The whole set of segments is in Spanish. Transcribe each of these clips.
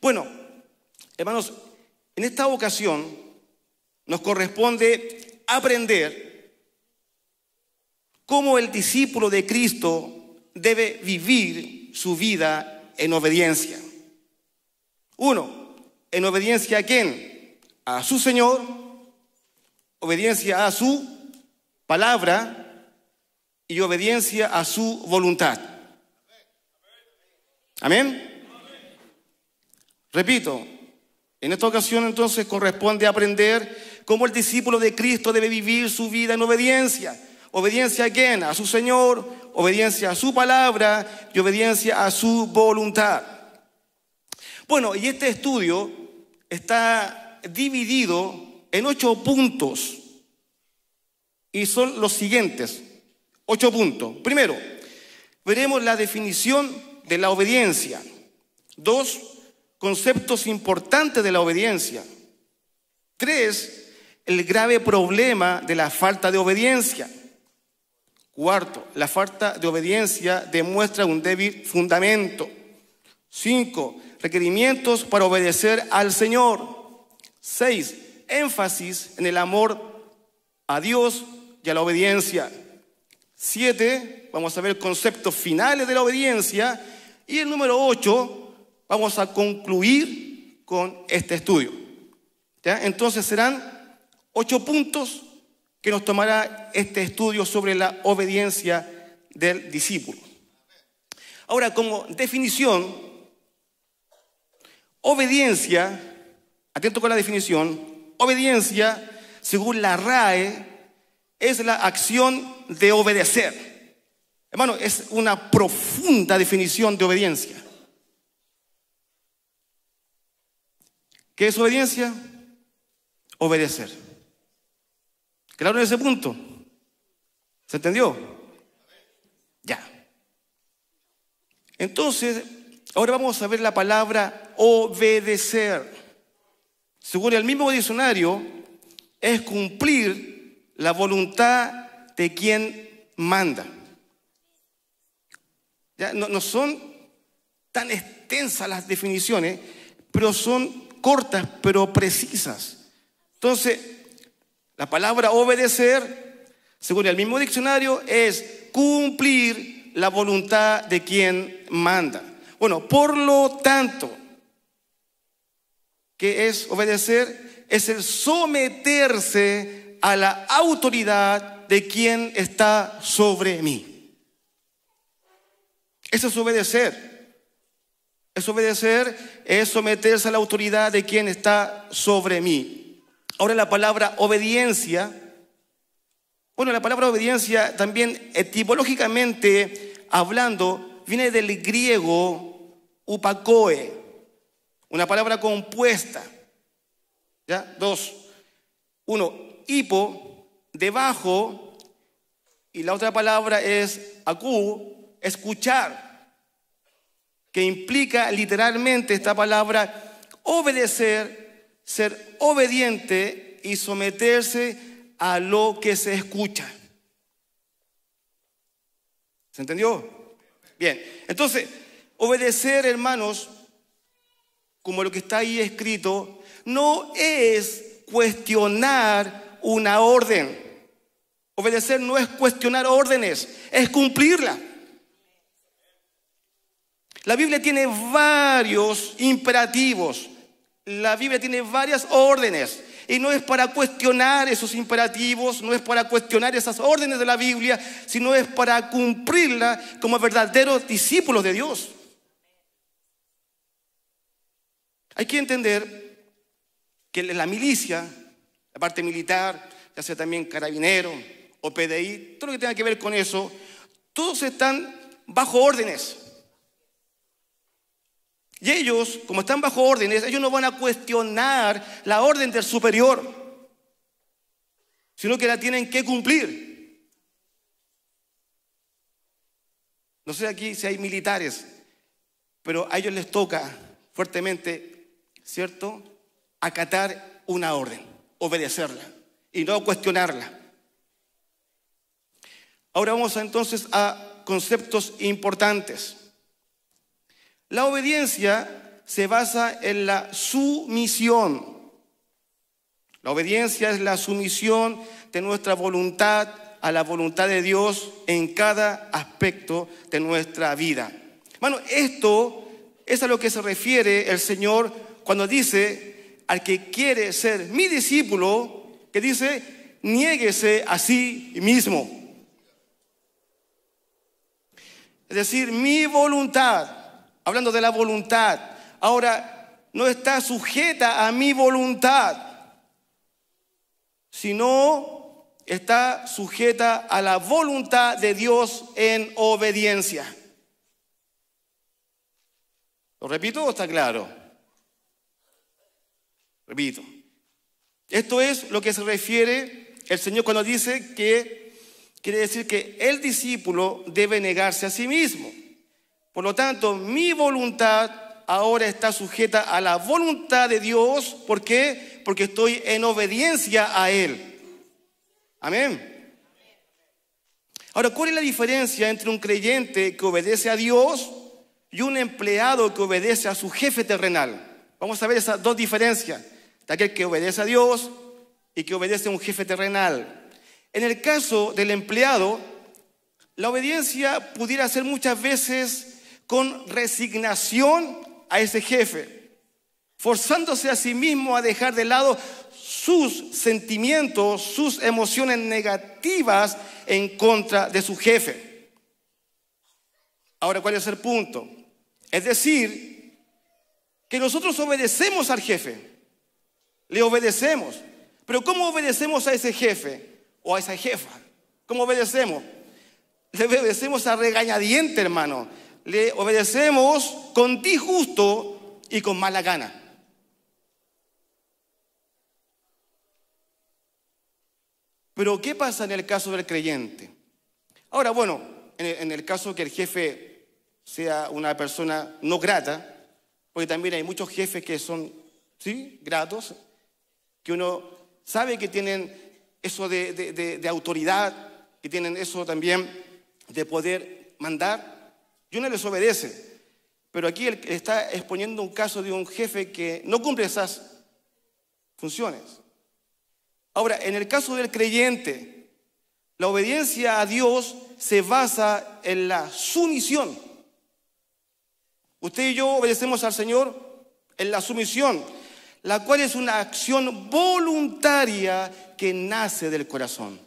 Bueno, hermanos, en esta ocasión nos corresponde aprender cómo el discípulo de Cristo debe vivir su vida en obediencia. Uno, en obediencia a quién? A su Señor, obediencia a su palabra y obediencia a su voluntad. Amén. Repito, en esta ocasión entonces corresponde aprender cómo el discípulo de Cristo debe vivir su vida en obediencia. ¿Obediencia a quién? A su Señor, obediencia a su palabra y obediencia a su voluntad. Bueno, y este estudio está dividido en ocho puntos y son los siguientes. Ocho puntos. Primero, veremos la definición de la obediencia. Dos, conceptos importantes de la obediencia. Tres, el grave problema de la falta de obediencia. Cuarto, la falta de obediencia demuestra un débil fundamento. Cinco, requerimientos para obedecer al Señor. Seis, énfasis en el amor a Dios y a la obediencia. Siete, vamos a ver conceptos finales de la obediencia. Y el número ocho, vamos a concluir con este estudio. Entonces serán ocho puntos que nos tomará este estudio sobre la obediencia del discípulo. Ahora, como definición, obediencia, atento con la definición, obediencia, según la RAE, es la acción de obedecer. Hermano, es una profunda definición de obediencia. ¿Qué es obediencia? Obedecer. Claro en ese punto. ¿Se entendió? Ya. Entonces, ahora vamos a ver la palabra obedecer. Según el mismo diccionario, es cumplir la voluntad de quien manda. Ya, no, no son tan extensas las definiciones, pero son cortas pero precisas. Entonces, la palabra obedecer, según el mismo diccionario, es cumplir la voluntad de quien manda. Bueno, por lo tanto, ¿qué es obedecer? Es el someterse a la autoridad de quien está sobre mí. Eso es obedecer. Es obedecer, es someterse a la autoridad de quien está sobre mí. Ahora la palabra obediencia, bueno, la palabra obediencia también etimológicamente hablando viene del griego upacoe, una palabra compuesta. ¿Ya? Dos. Uno, hipo, debajo, y la otra palabra es acú, escuchar que implica literalmente esta palabra obedecer, ser obediente y someterse a lo que se escucha. ¿Se entendió? Bien, entonces, obedecer, hermanos, como lo que está ahí escrito, no es cuestionar una orden. Obedecer no es cuestionar órdenes, es cumplirla. La Biblia tiene varios imperativos. La Biblia tiene varias órdenes. Y no es para cuestionar esos imperativos, no es para cuestionar esas órdenes de la Biblia, sino es para cumplirla como verdaderos discípulos de Dios. Hay que entender que la milicia, la parte militar, ya sea también carabinero o PDI, todo lo que tenga que ver con eso, todos están bajo órdenes. Y ellos, como están bajo órdenes, ellos no van a cuestionar la orden del superior, sino que la tienen que cumplir. No sé aquí si hay militares, pero a ellos les toca fuertemente, ¿cierto?, acatar una orden, obedecerla y no cuestionarla. Ahora vamos entonces a conceptos importantes. La obediencia se basa en la sumisión. La obediencia es la sumisión de nuestra voluntad a la voluntad de Dios en cada aspecto de nuestra vida. Bueno, esto es a lo que se refiere el Señor cuando dice al que quiere ser mi discípulo, que dice, niéguese a sí mismo. Es decir, mi voluntad hablando de la voluntad. Ahora, no está sujeta a mi voluntad, sino está sujeta a la voluntad de Dios en obediencia. ¿Lo repito o está claro? Repito. Esto es lo que se refiere el Señor cuando dice que quiere decir que el discípulo debe negarse a sí mismo. Por lo tanto, mi voluntad ahora está sujeta a la voluntad de Dios. ¿Por qué? Porque estoy en obediencia a Él. Amén. Ahora, ¿cuál es la diferencia entre un creyente que obedece a Dios y un empleado que obedece a su jefe terrenal? Vamos a ver esas dos diferencias. De aquel que obedece a Dios y que obedece a un jefe terrenal. En el caso del empleado, la obediencia pudiera ser muchas veces con resignación a ese jefe, forzándose a sí mismo a dejar de lado sus sentimientos, sus emociones negativas en contra de su jefe. Ahora, ¿cuál es el punto? Es decir, que nosotros obedecemos al jefe, le obedecemos, pero ¿cómo obedecemos a ese jefe o a esa jefa? ¿Cómo obedecemos? Le obedecemos a regañadiente, hermano le obedecemos con ti justo y con mala gana. Pero ¿qué pasa en el caso del creyente? Ahora, bueno, en el caso que el jefe sea una persona no grata, porque también hay muchos jefes que son, sí, gratos, que uno sabe que tienen eso de, de autoridad, que tienen eso también de poder mandar, y uno les obedece. Pero aquí él está exponiendo un caso de un jefe que no cumple esas funciones. Ahora, en el caso del creyente, la obediencia a Dios se basa en la sumisión. Usted y yo obedecemos al Señor en la sumisión, la cual es una acción voluntaria que nace del corazón.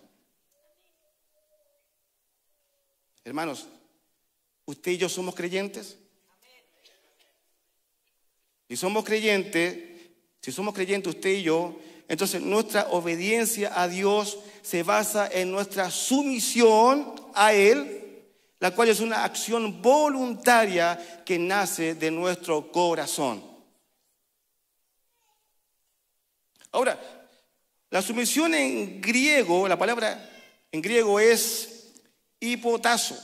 Hermanos, ¿Usted y yo somos creyentes? Si somos creyentes, si somos creyentes usted y yo, entonces nuestra obediencia a Dios se basa en nuestra sumisión a Él, la cual es una acción voluntaria que nace de nuestro corazón. Ahora, la sumisión en griego, la palabra en griego es hipotazo.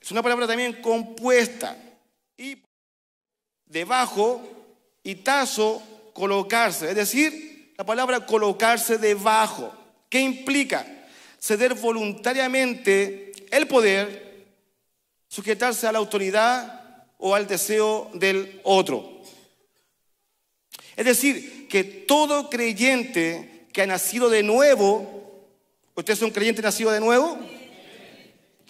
Es una palabra también compuesta. Y debajo y tazo, colocarse. Es decir, la palabra colocarse debajo. ¿Qué implica? Ceder voluntariamente el poder, sujetarse a la autoridad o al deseo del otro. Es decir, que todo creyente que ha nacido de nuevo, ¿usted es un creyente nacido de nuevo?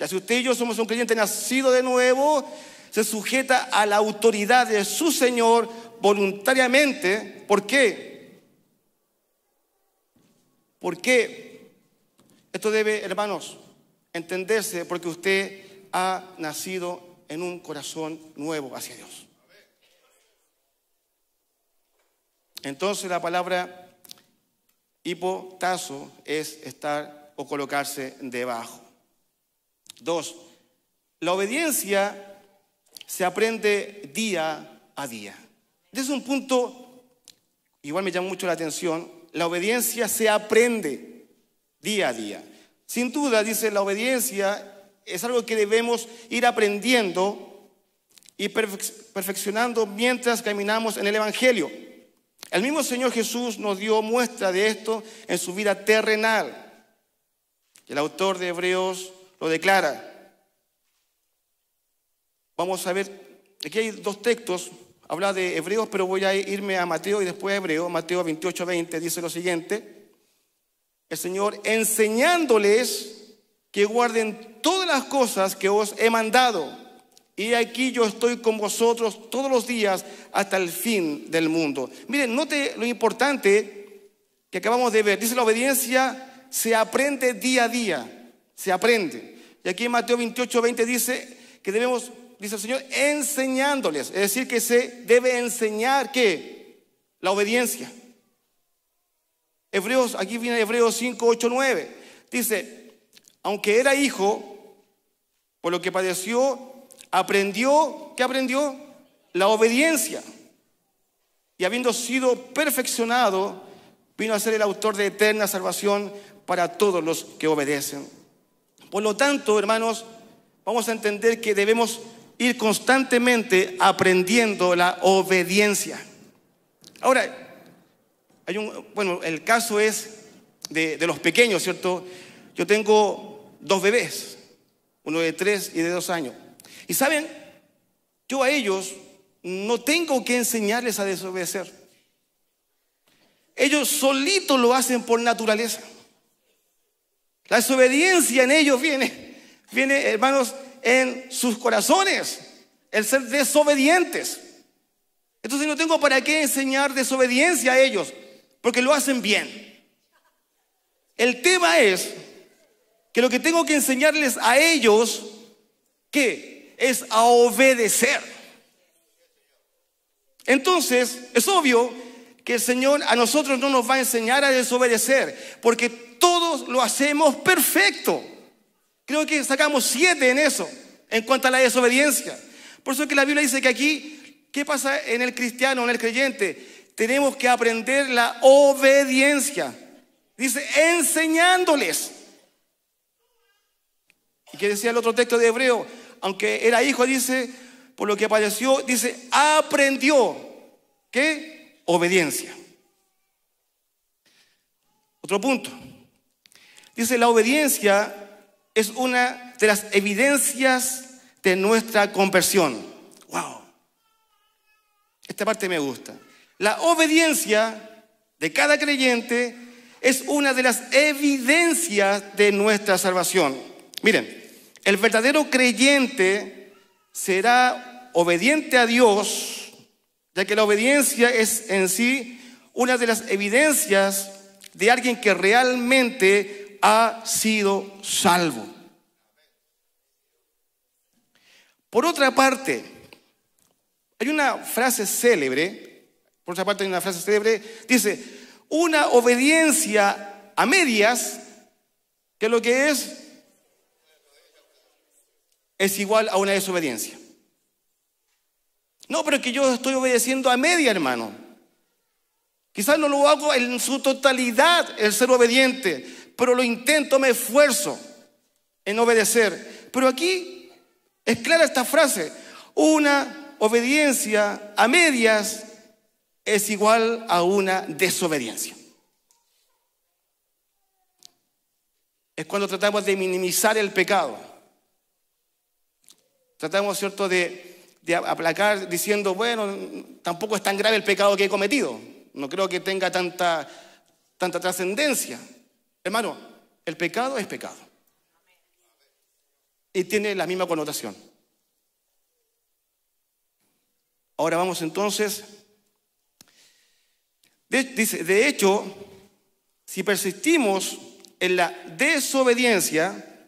Ya si usted y yo somos un creyente nacido de nuevo, se sujeta a la autoridad de su Señor voluntariamente. ¿Por qué? ¿Por qué? Esto debe, hermanos, entenderse porque usted ha nacido en un corazón nuevo hacia Dios. Entonces la palabra hipotazo es estar o colocarse debajo. Dos, la obediencia se aprende día a día. Desde un punto, igual me llama mucho la atención, la obediencia se aprende día a día. Sin duda, dice, la obediencia es algo que debemos ir aprendiendo y perfeccionando mientras caminamos en el Evangelio. El mismo Señor Jesús nos dio muestra de esto en su vida terrenal. El autor de Hebreos lo declara. Vamos a ver, aquí hay dos textos, habla de Hebreos, pero voy a irme a Mateo y después a hebreo Mateo 28, 20, dice lo siguiente, el Señor enseñándoles que guarden todas las cosas que os he mandado. Y aquí yo estoy con vosotros todos los días hasta el fin del mundo. Miren, note lo importante que acabamos de ver. Dice la obediencia se aprende día a día se aprende Y aquí en Mateo 28, 20 dice que debemos, dice el Señor, enseñándoles. Es decir, que se debe enseñar ¿Qué? la obediencia. Hebreos, aquí viene Hebreos 5, 8, 9. Dice, aunque era hijo, por lo que padeció, aprendió, ¿qué aprendió? La obediencia. Y habiendo sido perfeccionado, vino a ser el autor de eterna salvación para todos los que obedecen. Por lo tanto, hermanos, vamos a entender que debemos ir constantemente aprendiendo la obediencia. Ahora, hay un, bueno, el caso es de, de los pequeños, ¿cierto? Yo tengo dos bebés, uno de tres y de dos años. Y saben, yo a ellos no tengo que enseñarles a desobedecer. Ellos solitos lo hacen por naturaleza. La desobediencia en ellos viene, viene, hermanos, en sus corazones, el ser desobedientes. Entonces no tengo para qué enseñar desobediencia a ellos, porque lo hacen bien. El tema es que lo que tengo que enseñarles a ellos, ¿qué? Es a obedecer. Entonces, es obvio el Señor a nosotros no nos va a enseñar a desobedecer, porque todos lo hacemos perfecto. Creo que sacamos siete en eso, en cuanto a la desobediencia. Por eso que la Biblia dice que aquí, ¿qué pasa en el cristiano, en el creyente? Tenemos que aprender la obediencia. Dice, enseñándoles. ¿Y qué decía el otro texto de Hebreo? Aunque era hijo, dice, por lo que apareció dice, aprendió. ¿Qué? obediencia. Otro punto. Dice, la obediencia es una de las evidencias de nuestra conversión. ¡Wow! Esta parte me gusta. La obediencia de cada creyente es una de las evidencias de nuestra salvación. Miren, el verdadero creyente será obediente a Dios ya que la obediencia es en sí una de las evidencias de alguien que realmente ha sido salvo. Por otra parte, hay una frase célebre, por otra parte hay una frase célebre, dice, una obediencia a medias, que lo que es, es igual a una desobediencia. No, pero es que yo estoy obedeciendo a media, hermano. Quizás no lo hago en su totalidad, el ser obediente, pero lo intento, me esfuerzo en obedecer. Pero aquí es clara esta frase, una obediencia a medias es igual a una desobediencia. Es cuando tratamos de minimizar el pecado. Tratamos, ¿cierto?, de de aplacar diciendo, bueno, tampoco es tan grave el pecado que he cometido. No creo que tenga tanta, tanta trascendencia. Hermano, el pecado es pecado. Y tiene la misma connotación. Ahora vamos entonces. De, dice, de hecho, si persistimos en la desobediencia,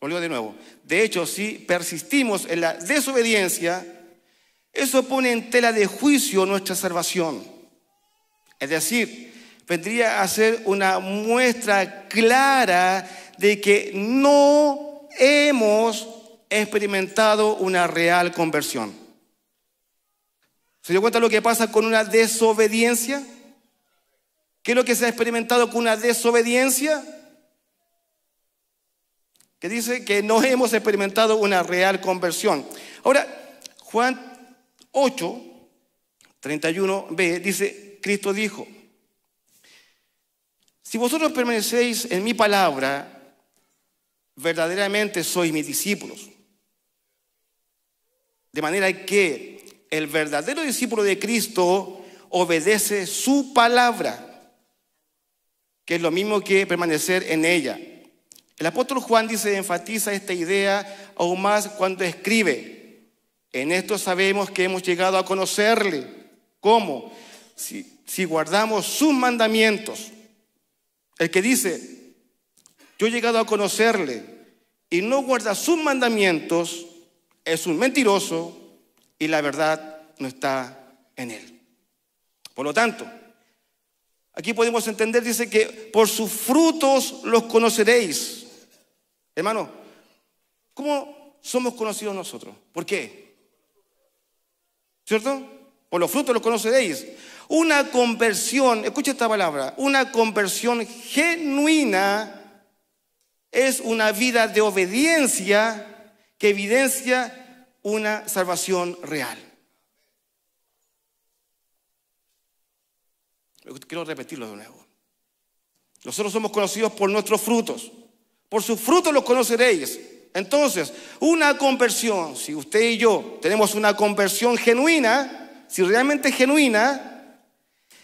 lo de nuevo, de hecho, si persistimos en la desobediencia, eso pone en tela de juicio nuestra salvación. Es decir, vendría a ser una muestra clara de que no hemos experimentado una real conversión. ¿Se dio cuenta lo que pasa con una desobediencia? ¿Qué es lo que se ha experimentado con una desobediencia? que dice que no hemos experimentado una real conversión. Ahora, Juan 8, 31b dice, Cristo dijo, si vosotros permanecéis en mi palabra, verdaderamente sois mis discípulos. De manera que el verdadero discípulo de Cristo obedece su palabra, que es lo mismo que permanecer en ella. El apóstol Juan dice, enfatiza esta idea aún más cuando escribe. En esto sabemos que hemos llegado a conocerle. ¿Cómo? Si, si guardamos sus mandamientos. El que dice, yo he llegado a conocerle y no guarda sus mandamientos, es un mentiroso y la verdad no está en él. Por lo tanto, aquí podemos entender, dice que por sus frutos los conoceréis. Hermano, ¿cómo somos conocidos nosotros? ¿Por qué? ¿Cierto? Por los frutos los conoceréis. Una conversión, escucha esta palabra, una conversión genuina es una vida de obediencia que evidencia una salvación real. Quiero repetirlo de nuevo. Nosotros somos conocidos por nuestros frutos. Por sus frutos los conoceréis. Entonces, una conversión, si usted y yo tenemos una conversión genuina, si realmente genuina,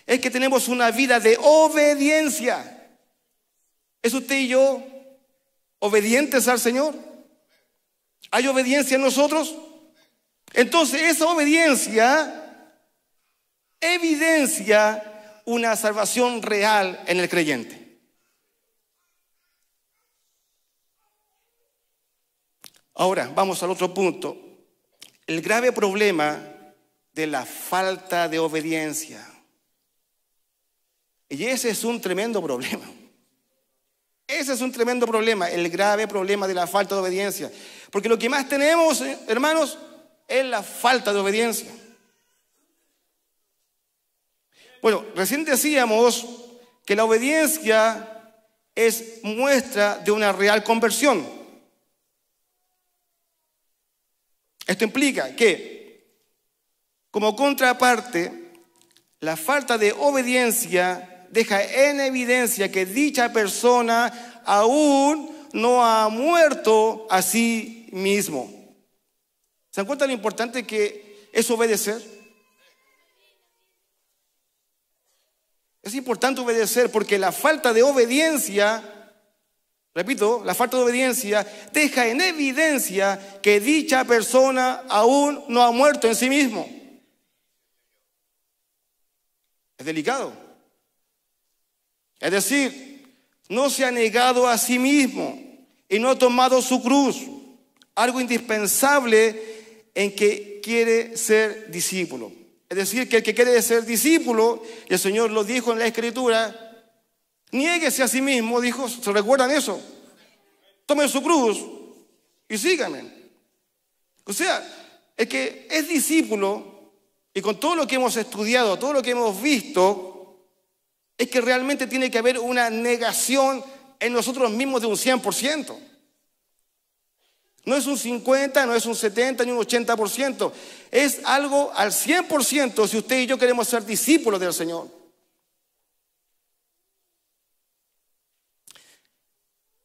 es que tenemos una vida de obediencia. ¿Es usted y yo obedientes al Señor? ¿Hay obediencia en nosotros? Entonces, esa obediencia evidencia una salvación real en el creyente. Ahora, vamos al otro punto. El grave problema de la falta de obediencia. Y ese es un tremendo problema. Ese es un tremendo problema, el grave problema de la falta de obediencia. Porque lo que más tenemos, eh, hermanos, es la falta de obediencia. Bueno, recién decíamos que la obediencia es muestra de una real conversión. Esto implica que, como contraparte, la falta de obediencia deja en evidencia que dicha persona aún no ha muerto a sí mismo. ¿Se dan cuenta lo importante que es obedecer? Es importante obedecer porque la falta de obediencia repito, la falta de obediencia deja en evidencia que dicha persona aún no ha muerto en sí mismo. Es delicado. Es decir, no se ha negado a sí mismo y no ha tomado su cruz, algo indispensable en que quiere ser discípulo. Es decir, que el que quiere ser discípulo, y el Señor lo dijo en la Escritura, Niéguese a sí mismo, dijo, ¿se recuerdan eso? Tomen su cruz y síganme. O sea, el que es discípulo y con todo lo que hemos estudiado, todo lo que hemos visto, es que realmente tiene que haber una negación en nosotros mismos de un 100%. No es un 50, no es un 70, ni un 80%. Es algo al 100% si usted y yo queremos ser discípulos del Señor.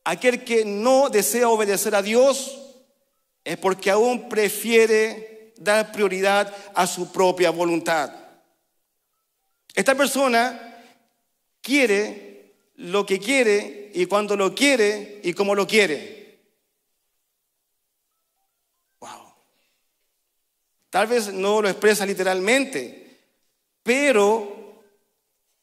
Aquel que no desea obedecer a Dios es porque aún prefiere dar prioridad a su propia voluntad. Esta persona quiere lo que quiere y cuando lo quiere y como lo quiere. Wow. Tal vez no lo expresa literalmente, pero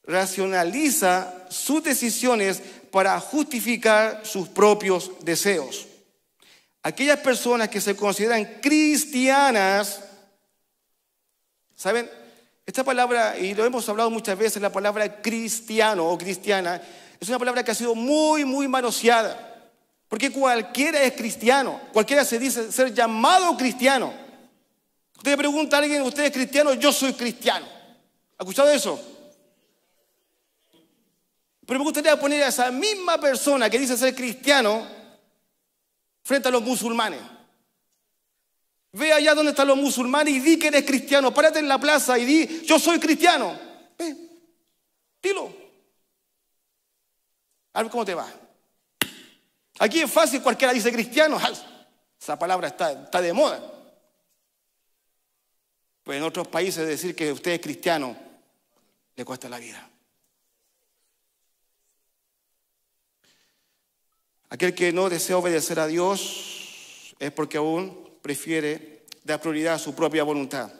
racionaliza sus decisiones para justificar sus propios deseos. Aquellas personas que se consideran cristianas, ¿saben? Esta palabra, y lo hemos hablado muchas veces, la palabra cristiano o cristiana, es una palabra que ha sido muy, muy manoseada. Porque cualquiera es cristiano, cualquiera se dice ser llamado cristiano. Usted le pregunta a alguien, ¿usted es cristiano? Yo soy cristiano. ¿Ha escuchado eso? Pero me gustaría poner a esa misma persona que dice ser cristiano frente a los musulmanes. Ve allá donde están los musulmanes y di que eres cristiano. Párate en la plaza y di, yo soy cristiano. Ve, dilo. A ver cómo te va. Aquí es fácil, cualquiera dice cristiano. Esa palabra está, está de moda. Pues en otros países decir que usted es cristiano le cuesta la vida. Aquel que no desea obedecer a Dios es porque aún prefiere dar prioridad a su propia voluntad.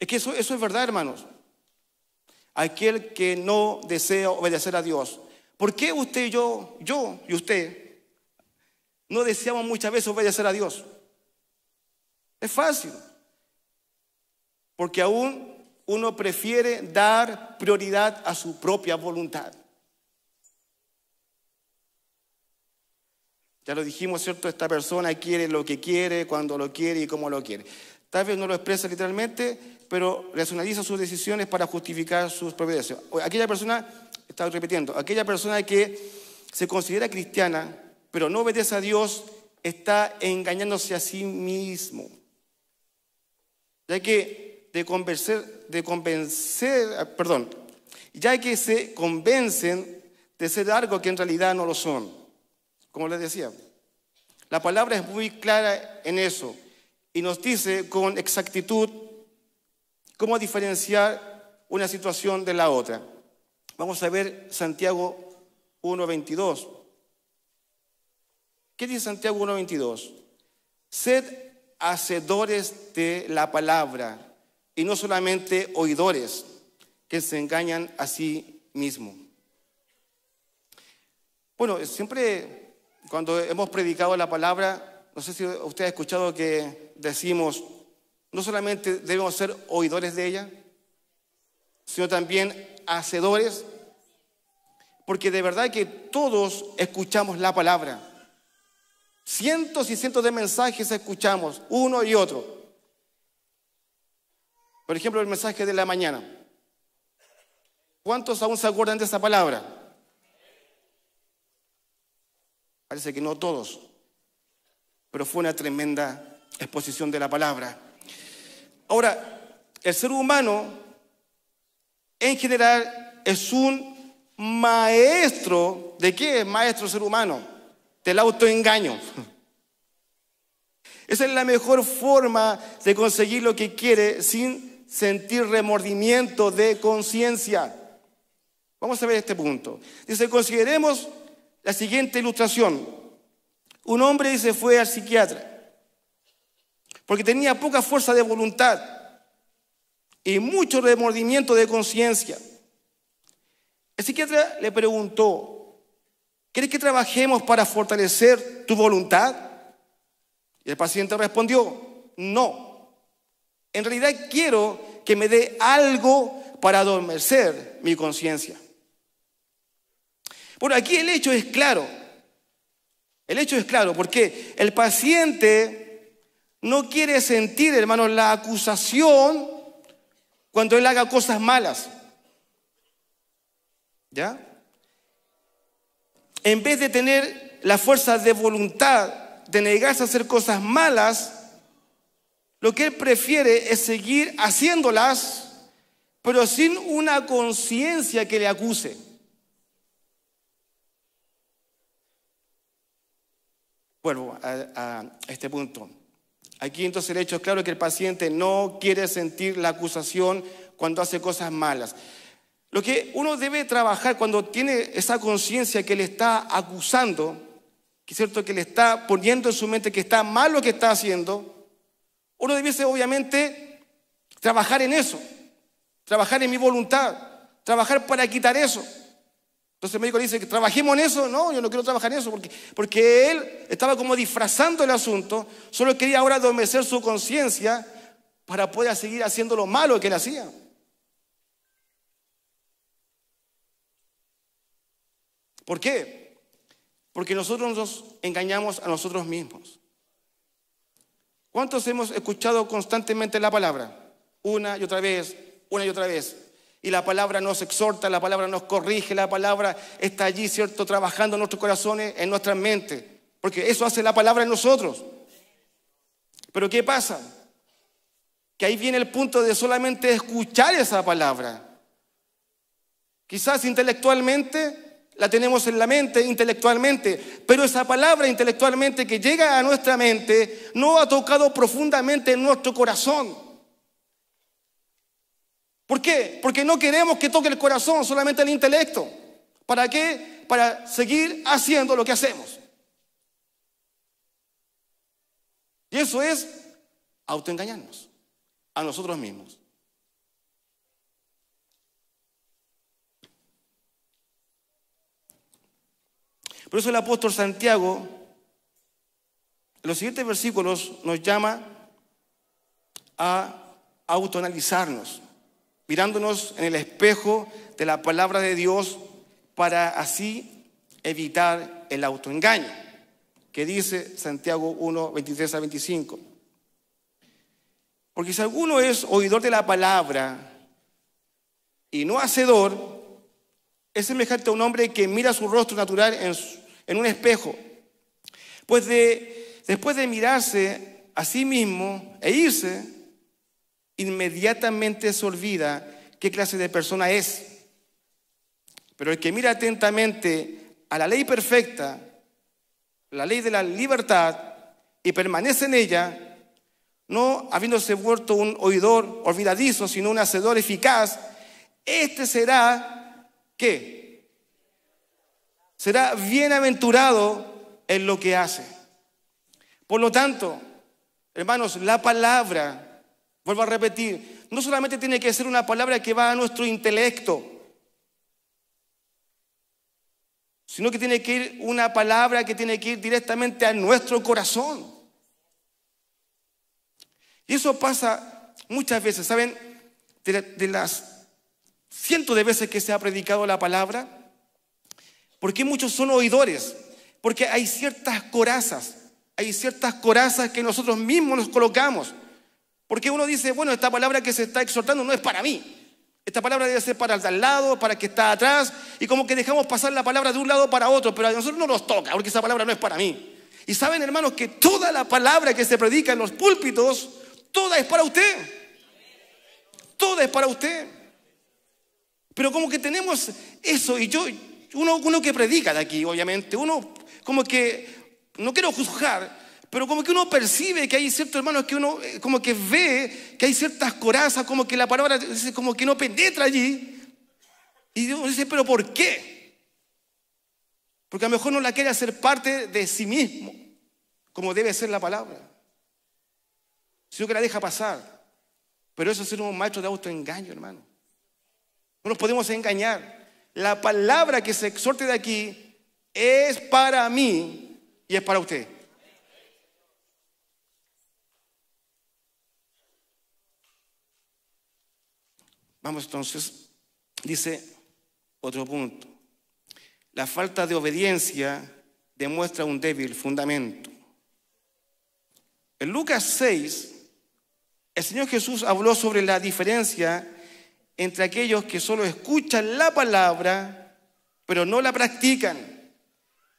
Es que eso, es verdad, hermanos. Aquel que no desea obedecer a Dios. ¿Por qué usted y yo, yo y usted, no deseamos muchas veces obedecer a Dios? Es fácil. Porque aún uno prefiere dar prioridad a su propia voluntad. Ya lo dijimos, ¿cierto? Esta persona quiere lo que quiere, cuando lo quiere y cómo lo quiere. Tal vez no lo expresa literalmente, pero racionaliza sus decisiones para justificar sus propias Aquella persona, estaba repitiendo, aquella persona que se considera cristiana, pero no obedece a Dios, está engañándose a sí mismo. Ya que de convencer, de convencer, ah, perdón, ya que se convencen de ser algo que en realidad no lo son como les decía. La palabra es muy clara en eso y nos dice con exactitud cómo diferenciar una situación de la otra. Vamos a ver Santiago 1.22. ¿Qué dice Santiago 1.22? Sed hacedores de la palabra y no solamente oidores que se engañan a sí mismos. Bueno, siempre cuando hemos predicado la palabra, no sé si usted ha escuchado que decimos, no solamente debemos ser oidores de ella, sino también hacedores, porque de verdad que todos escuchamos la palabra. Cientos y cientos de mensajes escuchamos, uno y otro. Por ejemplo, el mensaje de la mañana. ¿Cuántos aún se acuerdan de esa palabra? Parece que no todos, pero fue una tremenda exposición de la palabra. Ahora, el ser humano en general es un maestro. ¿De qué es maestro el ser humano? Del autoengaño. Esa es la mejor forma de conseguir lo que quiere sin sentir remordimiento de conciencia. Vamos a ver este punto. Dice, consideremos la siguiente ilustración. Un hombre se fue al psiquiatra porque tenía poca fuerza de voluntad y mucho remordimiento de conciencia. El psiquiatra le preguntó, ¿quieres que trabajemos para fortalecer tu voluntad? Y el paciente respondió, no. En realidad quiero que me dé algo para adormecer mi conciencia. Por aquí el hecho es claro. El hecho es claro, porque el paciente no quiere sentir, hermanos, la acusación cuando él haga cosas malas. ¿Ya? En vez de tener la fuerza de voluntad de negarse a hacer cosas malas, lo que él prefiere es seguir haciéndolas, pero sin una conciencia que le acuse. Vuelvo a, este punto. Aquí entonces el hecho es claro que el paciente no quiere sentir la acusación cuando hace cosas malas. Lo que uno debe trabajar cuando tiene esa conciencia que le está acusando, que es cierto que le está poniendo en su mente que está mal lo que está haciendo, uno debiese obviamente trabajar en eso, trabajar en mi voluntad, trabajar para quitar eso. Entonces el médico le dice que trabajemos en eso. No, yo no quiero trabajar en eso porque, porque él estaba como disfrazando el asunto. Solo quería ahora adormecer su conciencia para poder seguir haciendo lo malo que él hacía. ¿Por qué? Porque nosotros nos engañamos a nosotros mismos. ¿Cuántos hemos escuchado constantemente la palabra? Una y otra vez, una y otra vez. Y la palabra nos exhorta, la palabra nos corrige, la palabra está allí, ¿cierto? Trabajando en nuestros corazones, en nuestras mentes. Porque eso hace la palabra en nosotros. Pero ¿qué pasa? Que ahí viene el punto de solamente escuchar esa palabra. Quizás intelectualmente la tenemos en la mente, intelectualmente, pero esa palabra intelectualmente que llega a nuestra mente no ha tocado profundamente en nuestro corazón. ¿Por qué? Porque no queremos que toque el corazón, solamente el intelecto. ¿Para qué? Para seguir haciendo lo que hacemos. Y eso es autoengañarnos a nosotros mismos. Por eso el apóstol Santiago, en los siguientes versículos, nos llama a autoanalizarnos mirándonos en el espejo de la palabra de Dios para así evitar el autoengaño, que dice Santiago 1, 23 a 25. Porque si alguno es oidor de la palabra y no hacedor, es semejante a un hombre que mira su rostro natural en, un espejo. Pues después de mirarse a sí mismo e irse, inmediatamente se olvida qué clase de persona es. Pero el que mira atentamente a la ley perfecta, la ley de la libertad, y permanece en ella, no habiéndose vuelto un oidor olvidadizo, sino un hacedor eficaz, este será, ¿qué? Será bienaventurado en lo que hace. Por lo tanto, hermanos, la palabra Vuelvo a repetir, no solamente tiene que ser una palabra que va a nuestro intelecto, sino que tiene que ir una palabra que tiene que ir directamente a nuestro corazón. Y eso pasa muchas veces, ¿saben? De, las cientos de veces que se ha predicado la palabra, porque muchos son oidores, porque hay ciertas corazas, hay ciertas corazas que nosotros mismos nos colocamos. Porque uno dice, bueno, esta palabra que se está exhortando no es para mí. Esta palabra debe ser para el de al lado, para el que está atrás, y como que dejamos pasar la palabra de un lado para otro, pero a nosotros no nos toca, porque esa palabra no es para mí. Y saben, hermanos, que toda la palabra que se predica en los púlpitos, toda es para usted. Toda es para usted. Pero como que tenemos eso, y yo, uno, uno que predica de aquí, obviamente, uno como que, no quiero juzgar, pero como que uno percibe que hay ciertos hermanos que uno eh, como que ve que hay ciertas corazas, como que la palabra como que no penetra allí. Y Dios dice, pero ¿por qué? Porque a lo mejor no la quiere hacer parte de sí mismo, como debe ser la palabra. Sino que la deja pasar. Pero eso es ser un maestro de autoengaño, hermano. No nos podemos engañar. La palabra que se exhorte de aquí es para mí y es para usted. Vamos entonces, dice otro punto. La falta de obediencia demuestra un débil fundamento. En Lucas 6, el Señor Jesús habló sobre la diferencia entre aquellos que solo escuchan la palabra, pero no la practican,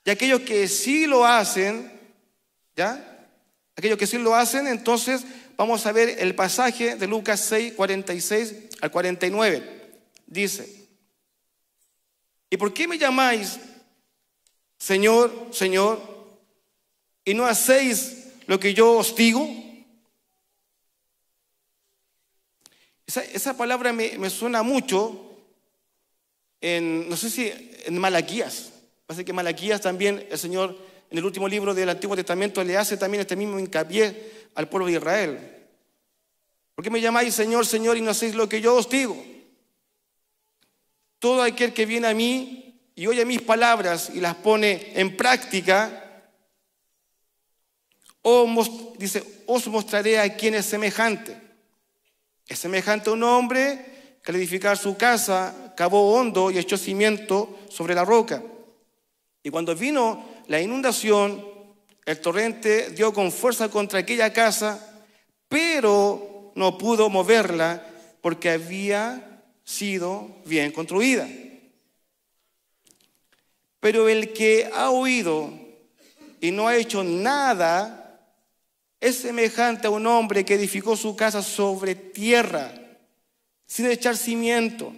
y aquellos que sí lo hacen, ¿ya? Aquellos que sí lo hacen, entonces Vamos a ver el pasaje de Lucas 6, 46 al 49. Dice, ¿y por qué me llamáis Señor, Señor? ¿Y no hacéis lo que yo os digo? Esa, palabra me, suena mucho en, no sé si, en Malaquías. pasa que Malaquías también, el Señor en el último libro del Antiguo Testamento le hace también este mismo hincapié al pueblo de Israel. ¿Por qué me llamáis Señor, Señor y no hacéis lo que yo os digo? Todo aquel que viene a mí y oye mis palabras y las pone en práctica, os, dice, os mostraré a quien es semejante. Es semejante un hombre que al edificar su casa cavó hondo y echó cimiento sobre la roca. Y cuando vino la inundación, el torrente dio con fuerza contra aquella casa, pero no pudo moverla porque había sido bien construida. Pero el que ha oído y no ha hecho nada es semejante a un hombre que edificó su casa sobre tierra, sin echar cimiento.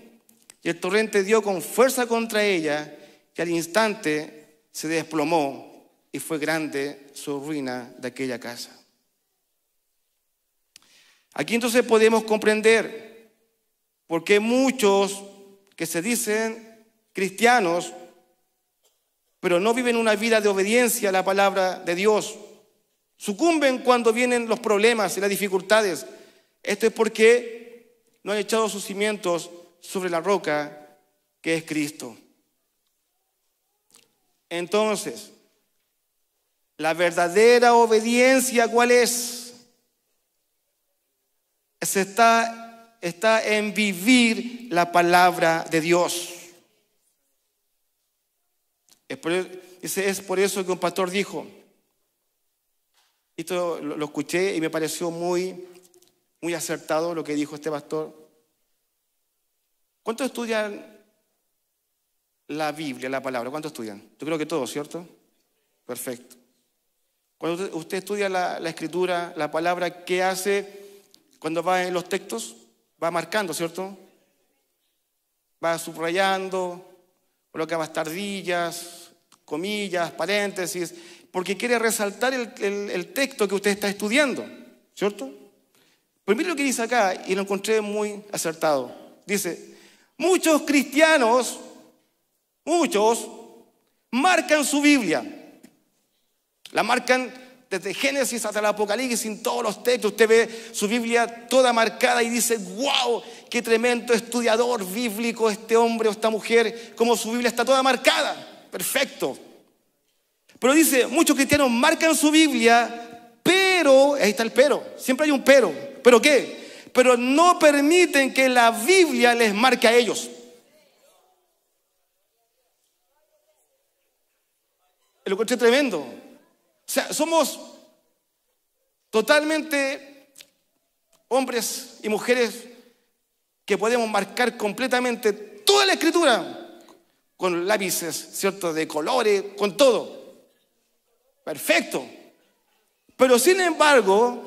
Y el torrente dio con fuerza contra ella, que al instante se desplomó y fue grande su ruina de aquella casa. Aquí entonces podemos comprender por qué muchos que se dicen cristianos, pero no viven una vida de obediencia a la palabra de Dios, sucumben cuando vienen los problemas y las dificultades. Esto es porque no han echado sus cimientos sobre la roca que es Cristo. Entonces, la verdadera obediencia, ¿cuál es? se está, está en vivir la palabra de Dios. Es por, es por eso que un pastor dijo, esto lo, lo, escuché y me pareció muy, muy acertado lo que dijo este pastor. ¿cuánto estudian la Biblia, la palabra? ¿cuánto estudian? Yo creo que todos, ¿cierto? Perfecto. Cuando usted, estudia la, la escritura, la palabra, ¿qué hace? Cuando va en los textos, va marcando, ¿cierto? Va subrayando, coloca bastardillas, comillas, paréntesis, porque quiere resaltar el, texto que usted está estudiando, ¿cierto? Pues mire lo que dice acá, y lo encontré muy acertado. Dice, muchos cristianos, muchos, marcan su Biblia. La marcan desde Génesis hasta el Apocalipsis, en todos los textos, usted ve su Biblia toda marcada y dice, wow, qué tremendo estudiador bíblico este hombre o esta mujer, como su Biblia está toda marcada, perfecto. Pero dice, muchos cristianos marcan su Biblia, pero, ahí está el pero, siempre hay un pero, pero qué, pero no permiten que la Biblia les marque a ellos. Lo es tremendo. O sea, somos totalmente hombres y mujeres que podemos marcar completamente toda la escritura con lápices, ¿cierto? De colores, con todo. Perfecto. Pero sin embargo,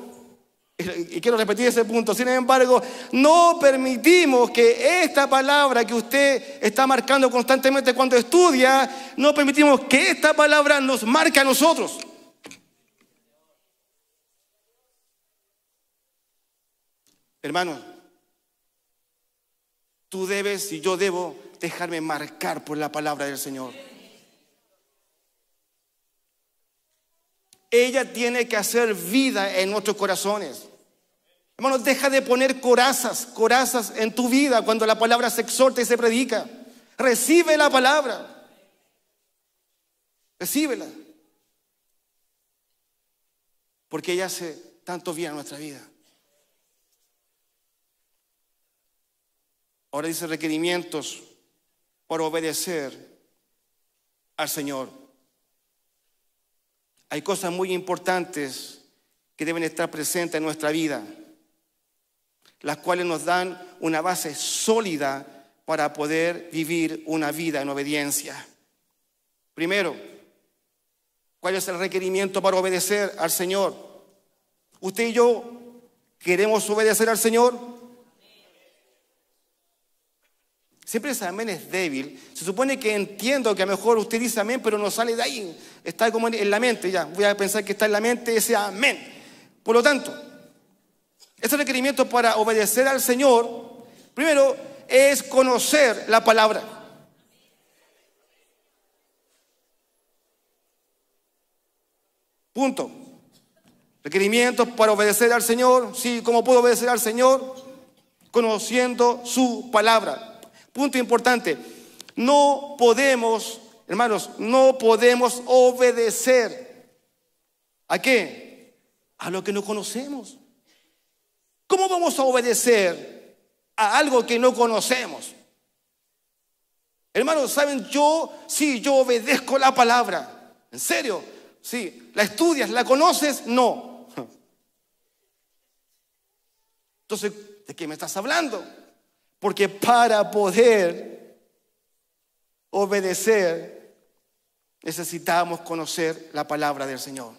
y quiero repetir ese punto, sin embargo, no permitimos que esta palabra que usted está marcando constantemente cuando estudia, no permitimos que esta palabra nos marque a nosotros. Hermano, tú debes y yo debo dejarme marcar por la palabra del Señor. Ella tiene que hacer vida en nuestros corazones. Hermano, deja de poner corazas, corazas en tu vida cuando la palabra se exhorta y se predica. Recibe la palabra. Recíbela. Porque ella hace tanto bien a nuestra vida. Ahora dice requerimientos para obedecer al Señor. Hay cosas muy importantes que deben estar presentes en nuestra vida, las cuales nos dan una base sólida para poder vivir una vida en obediencia. Primero, ¿cuál es el requerimiento para obedecer al Señor? ¿Usted y yo queremos obedecer al Señor? Siempre ese amén es débil. Se supone que entiendo que a lo mejor usted dice amén, pero no sale de ahí. Está como en la mente, ya. Voy a pensar que está en la mente ese amén. Por lo tanto, ese requerimiento para obedecer al Señor, primero, es conocer la palabra. Punto. Requerimientos para obedecer al Señor. Sí, ¿cómo puedo obedecer al Señor? Conociendo su palabra. Punto importante, no podemos, hermanos, no podemos obedecer. ¿A qué? A lo que no conocemos. ¿Cómo vamos a obedecer a algo que no conocemos? Hermanos, ¿saben? Yo, si yo obedezco la palabra. ¿En serio? Sí. ¿La estudias? ¿La conoces? No. Entonces, ¿de qué me estás hablando? Porque para poder obedecer necesitamos conocer la palabra del Señor.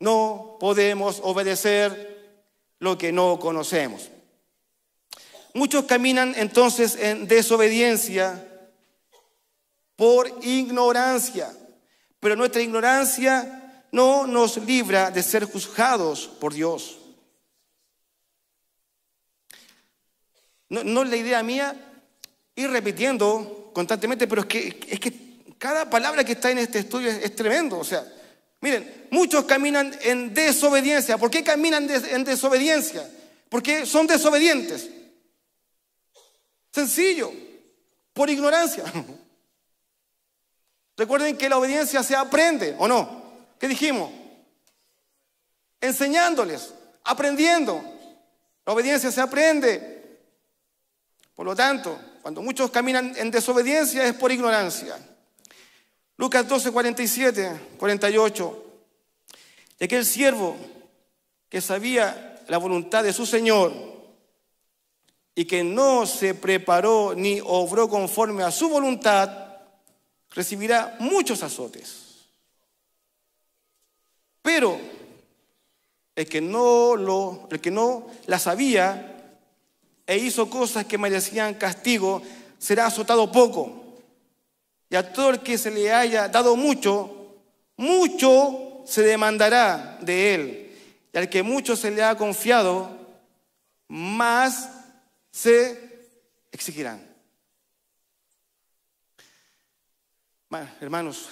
No podemos obedecer lo que no conocemos. Muchos caminan entonces en desobediencia por ignorancia, pero nuestra ignorancia no nos libra de ser juzgados por Dios. No, es la idea mía ir repitiendo constantemente, pero es que, es que cada palabra que está en este estudio es, tremendo. O sea, miren, muchos caminan en desobediencia. ¿Por qué caminan en desobediencia? Porque son desobedientes. Sencillo, por ignorancia. Recuerden que la obediencia se aprende, ¿o no? ¿Qué dijimos? Enseñándoles, aprendiendo. La obediencia se aprende. Por lo tanto, cuando muchos caminan en desobediencia es por ignorancia. Lucas 12, 47, 48. Y aquel siervo que sabía la voluntad de su Señor y que no se preparó ni obró conforme a su voluntad, recibirá muchos azotes. Pero el que no, lo, el que no la sabía e hizo cosas que merecían castigo, será azotado poco. Y a todo el que se le haya dado mucho, mucho se demandará de él. Y al que mucho se le ha confiado, más se exigirán. hermanos,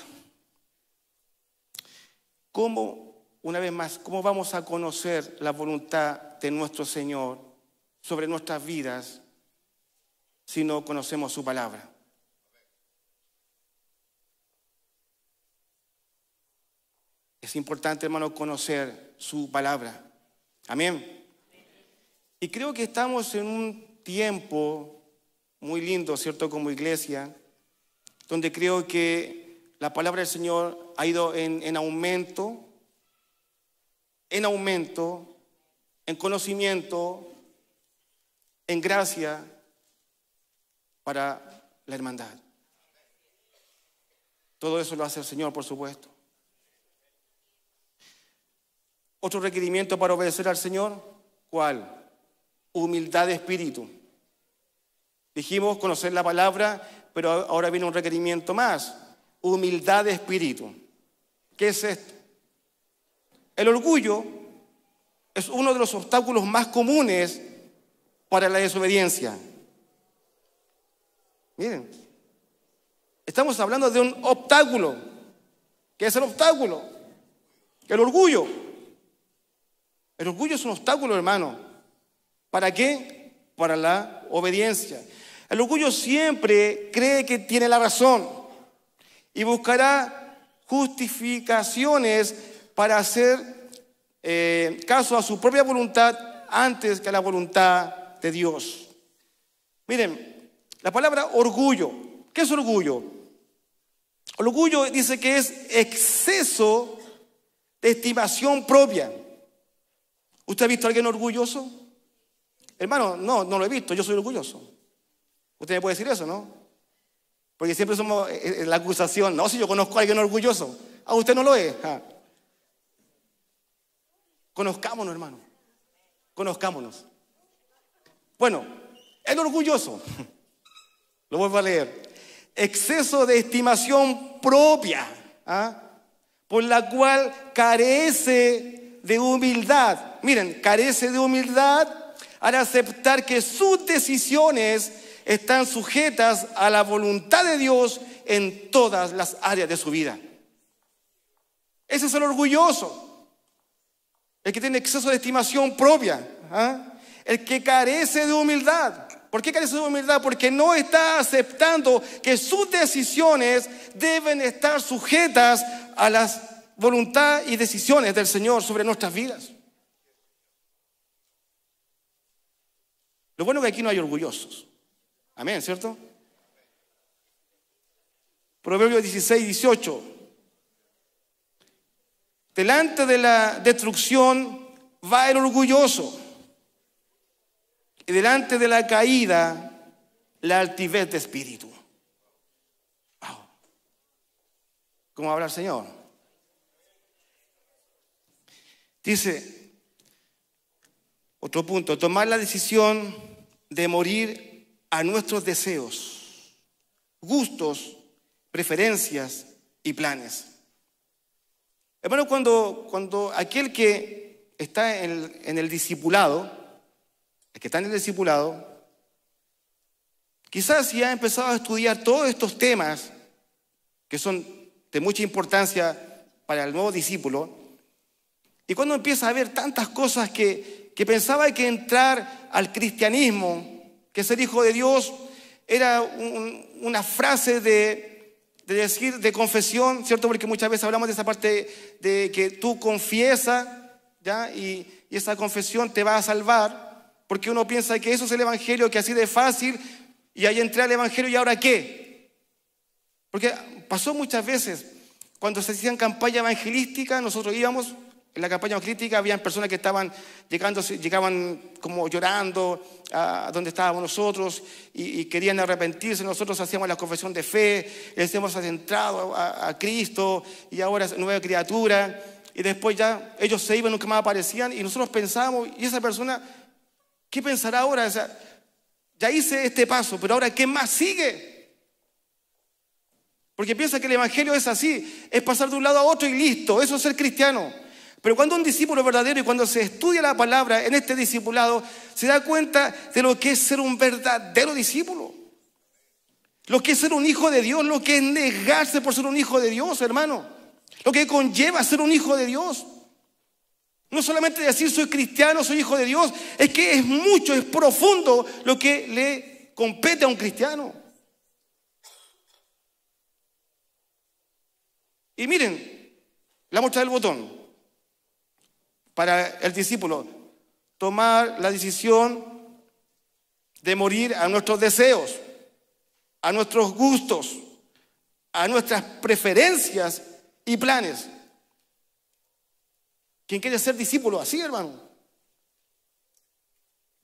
¿cómo, una vez más, cómo vamos a conocer la voluntad de nuestro Señor sobre nuestras vidas si no conocemos su palabra. Es importante, hermano, conocer su palabra. Amén. Y creo que estamos en un tiempo muy lindo, ¿cierto? Como iglesia, donde creo que la palabra del Señor ha ido en, en aumento, en aumento, en conocimiento, en gracia para la hermandad. Todo eso lo hace el Señor, por supuesto. Otro requerimiento para obedecer al Señor, ¿cuál? Humildad de espíritu. Dijimos conocer la palabra, pero ahora viene un requerimiento más. Humildad de espíritu. ¿Qué es esto? El orgullo es uno de los obstáculos más comunes para la desobediencia. Miren, estamos hablando de un obstáculo. ¿Qué es el obstáculo? El orgullo. El orgullo es un obstáculo, hermano. ¿Para qué? Para la obediencia. El orgullo siempre cree que tiene la razón y buscará justificaciones para hacer eh, caso a su propia voluntad antes que a la voluntad de Dios. Miren, la palabra orgullo, ¿qué es orgullo? Orgullo dice que es exceso de estimación propia. ¿Usted ha visto a alguien orgulloso? Hermano, no, no lo he visto, yo soy orgulloso. Usted me puede decir eso, ¿no? Porque siempre somos eh, eh, la acusación, no, si yo conozco a alguien orgulloso, a ah, usted no lo es. Ah. Conozcámonos, hermano. Conozcámonos. Bueno, el orgulloso. Lo vuelvo a leer. Exceso de estimación propia, ¿ah? por la cual carece de humildad. Miren, carece de humildad al aceptar que sus decisiones están sujetas a la voluntad de Dios en todas las áreas de su vida. Ese es el orgulloso, el que tiene exceso de estimación propia. ¿ah? el que carece de humildad. ¿Por qué carece de humildad? Porque no está aceptando que sus decisiones deben estar sujetas a las voluntad y decisiones del Señor sobre nuestras vidas. Lo bueno es que aquí no hay orgullosos. Amén, ¿cierto? Proverbios 16, 18. Delante de la destrucción va el orgulloso delante de la caída, la altivez de espíritu. ¿Cómo habla el Señor? Dice, otro punto, tomar la decisión de morir a nuestros deseos, gustos, preferencias y planes. Hermano, cuando, cuando aquel que está en el discipulado, el que está en el discipulado, quizás si ha empezado a estudiar todos estos temas que son de mucha importancia para el nuevo discípulo, y cuando empieza a ver tantas cosas que, que pensaba que entrar al cristianismo, que ser hijo de Dios, era una frase de, decir, de confesión, ¿cierto? Porque muchas veces hablamos de esa parte de que tú confiesas, ¿ya? y esa confesión te va a salvar. Porque uno piensa que eso es el Evangelio, que así de fácil, y ahí entré al Evangelio y ahora qué. Porque pasó muchas veces, cuando se hacían campaña evangelística, nosotros íbamos, en la campaña evangelística habían personas que estaban llegando, llegaban como llorando a donde estábamos nosotros y, querían arrepentirse. Nosotros hacíamos la confesión de fe, les hemos adentrado a, a, Cristo y ahora es nueva criatura. Y después ya ellos se iban, nunca más aparecían y nosotros pensábamos, y esa persona ¿Qué pensará ahora? ya hice este paso, pero ahora ¿qué más sigue? Porque piensa que el Evangelio es así, es pasar de un lado a otro y listo, eso es ser cristiano. Pero cuando un discípulo verdadero y cuando se estudia la palabra en este discipulado, se da cuenta de lo que es ser un verdadero discípulo. Lo que es ser un hijo de Dios, lo que es negarse por ser un hijo de Dios, hermano. Lo que conlleva ser un hijo de Dios. No solamente decir soy cristiano, soy hijo de Dios, es que es mucho, es profundo lo que le compete a un cristiano. Y miren, la muestra del botón para el discípulo, tomar la decisión de morir a nuestros deseos, a nuestros gustos, a nuestras preferencias y planes. ¿Quién quiere ser discípulo? Así, hermano.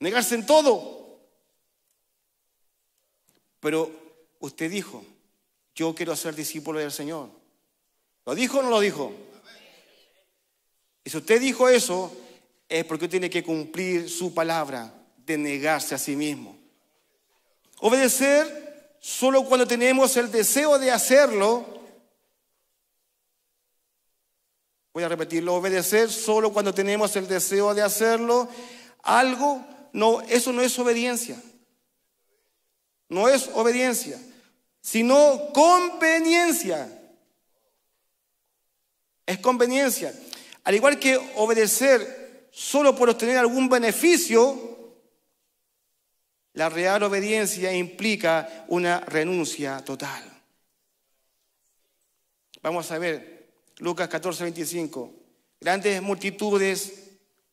Negarse en todo. Pero usted dijo, yo quiero ser discípulo del Señor. ¿Lo dijo o no lo dijo? Y si usted dijo eso, es porque tiene que cumplir su palabra de negarse a sí mismo. Obedecer solo cuando tenemos el deseo de hacerlo Voy a repetirlo, obedecer solo cuando tenemos el deseo de hacerlo. Algo, no, eso no es obediencia. No es obediencia, sino conveniencia. Es conveniencia. Al igual que obedecer solo por obtener algún beneficio, la real obediencia implica una renuncia total. Vamos a ver Lucas 14, 25. Grandes multitudes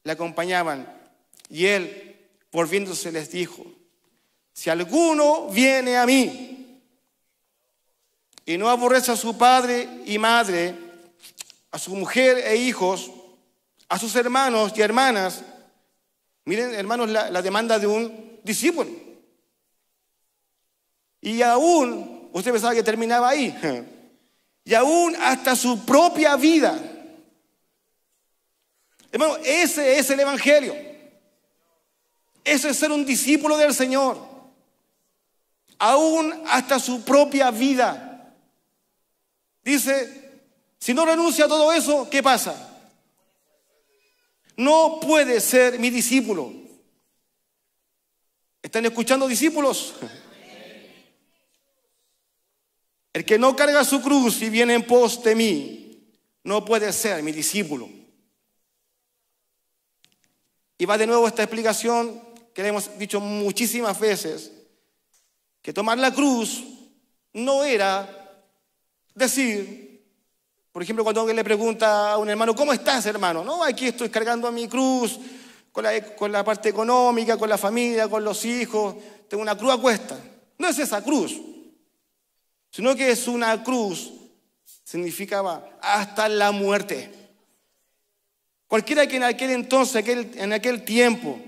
le acompañaban y él, volviéndose, les dijo, si alguno viene a mí y no aborrece a su padre y madre, a su mujer e hijos, a sus hermanos y hermanas, miren hermanos la, la demanda de un discípulo. Y aún, usted pensaba que terminaba ahí. y aún hasta su propia vida. Hermano, ese es el Evangelio. Ese es ser un discípulo del Señor. Aún hasta su propia vida. Dice, si no renuncia a todo eso, ¿qué pasa? No puede ser mi discípulo. ¿Están escuchando discípulos? El que no carga su cruz y viene en pos de mí, no puede ser mi discípulo. Y va de nuevo esta explicación que le hemos dicho muchísimas veces, que tomar la cruz no era decir, por ejemplo, cuando alguien le pregunta a un hermano, ¿cómo estás, hermano? No, aquí estoy cargando mi cruz, con la, con la parte económica, con la familia, con los hijos, tengo una cruz a cuesta. No es esa cruz sino que es una cruz, significaba hasta la muerte. Cualquiera que en aquel entonces, en aquel tiempo,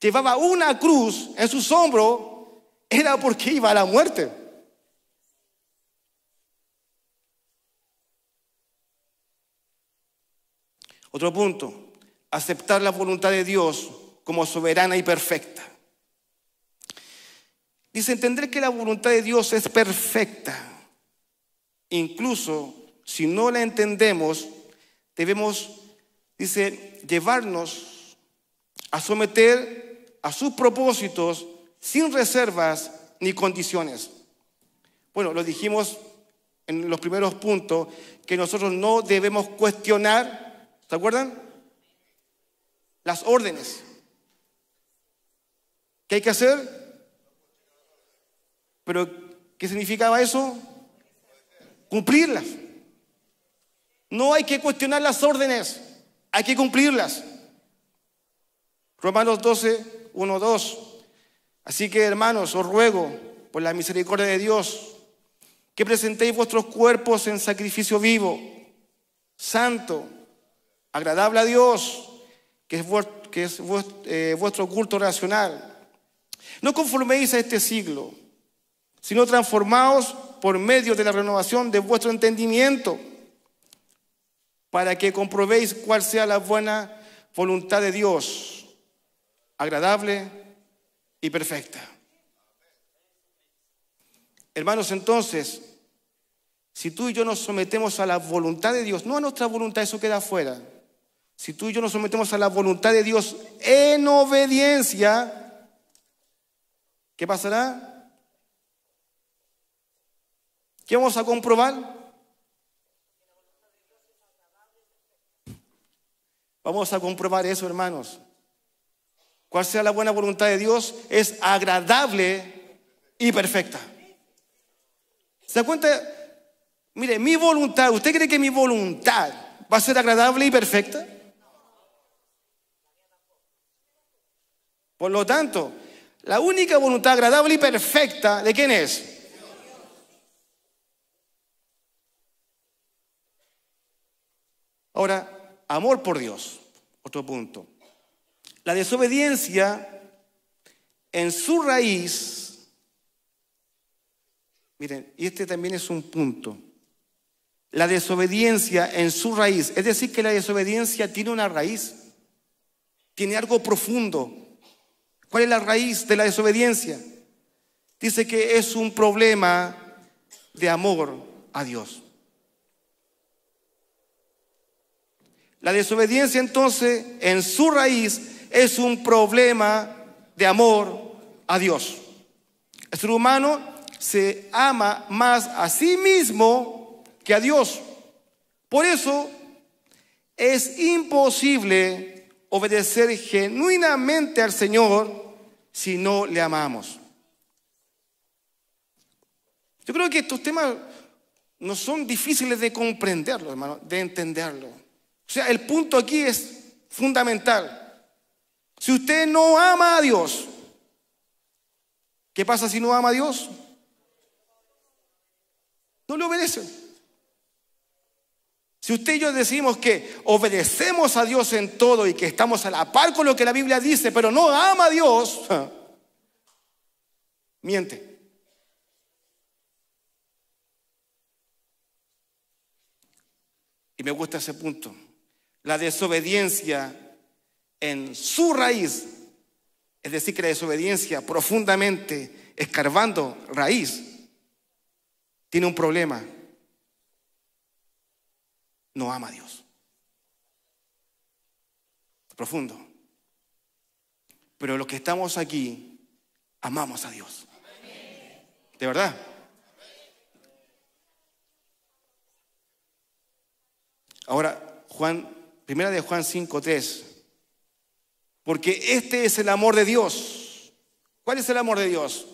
llevaba una cruz en sus hombros, era porque iba a la muerte. Otro punto, aceptar la voluntad de Dios como soberana y perfecta. Dice, entender que la voluntad de Dios es perfecta. Incluso si no la entendemos, debemos, dice, llevarnos a someter a sus propósitos sin reservas ni condiciones. Bueno, lo dijimos en los primeros puntos, que nosotros no debemos cuestionar, ¿se acuerdan? Las órdenes. ¿Qué hay que hacer? Pero, ¿qué significaba eso? Cumplirlas. No hay que cuestionar las órdenes, hay que cumplirlas. Romanos 12, 1, 2. Así que, hermanos, os ruego, por la misericordia de Dios, que presentéis vuestros cuerpos en sacrificio vivo, santo, agradable a Dios, que es, vuestro, que es eh, vuestro, culto racional. No conforméis a este siglo sino transformaos por medio de la renovación de vuestro entendimiento, para que comprobéis cuál sea la buena voluntad de Dios, agradable y perfecta. Hermanos, entonces, si tú y yo nos sometemos a la voluntad de Dios, no a nuestra voluntad, eso queda afuera. Si tú y yo nos sometemos a la voluntad de Dios en obediencia, ¿qué pasará? vamos a comprobar? Vamos a comprobar eso, hermanos. cuál sea la buena voluntad de Dios, es agradable y perfecta. ¿Se da cuenta? Mire, mi voluntad, ¿usted cree que mi voluntad va a ser agradable y perfecta? Por lo tanto, la única voluntad agradable y perfecta, ¿de quién es? Ahora, amor por Dios, otro punto. La desobediencia en su raíz, miren, y este también es un punto. La desobediencia en su raíz, es decir, que la desobediencia tiene una raíz, tiene algo profundo. ¿Cuál es la raíz de la desobediencia? Dice que es un problema de amor a Dios. La desobediencia entonces en su raíz es un problema de amor a Dios. El ser humano se ama más a sí mismo que a Dios. Por eso es imposible obedecer genuinamente al Señor si no le amamos. Yo creo que estos temas no son difíciles de comprenderlo, hermano, de entenderlo o sea, el punto aquí es fundamental. Si usted no ama a Dios, ¿qué pasa si no ama a Dios? No le obedece. Si usted y yo decimos que obedecemos a Dios en todo y que estamos a la par con lo que la Biblia dice, pero no ama a Dios, miente. Y me gusta ese punto la desobediencia en su raíz, es decir, que la desobediencia profundamente escarbando raíz, tiene un problema. No ama a Dios. Profundo. Pero los que estamos aquí, amamos a Dios. ¿De verdad? Ahora, Juan Primera de Juan 5.3. Porque este es el amor de Dios. ¿Cuál es el amor de Dios?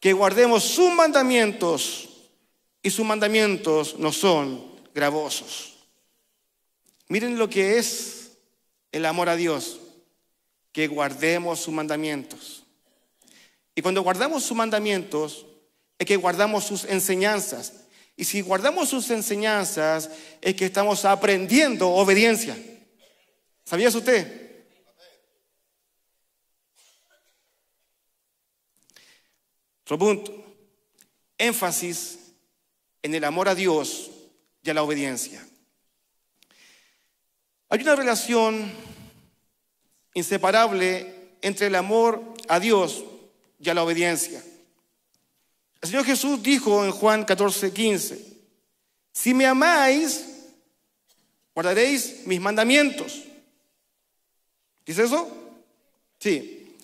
Que guardemos sus mandamientos y sus mandamientos no son gravosos. Miren lo que es el amor a Dios, que guardemos sus mandamientos. Y cuando guardamos sus mandamientos, es que guardamos sus enseñanzas, y si guardamos sus enseñanzas, es que estamos aprendiendo obediencia. ¿Sabías usted? Otro punto. Énfasis en el amor a Dios y a la obediencia. Hay una relación inseparable entre el amor a Dios y a la obediencia. El Señor Jesús dijo en Juan 14, 15, si me amáis, guardaréis mis mandamientos. ¿Dice eso? Sí.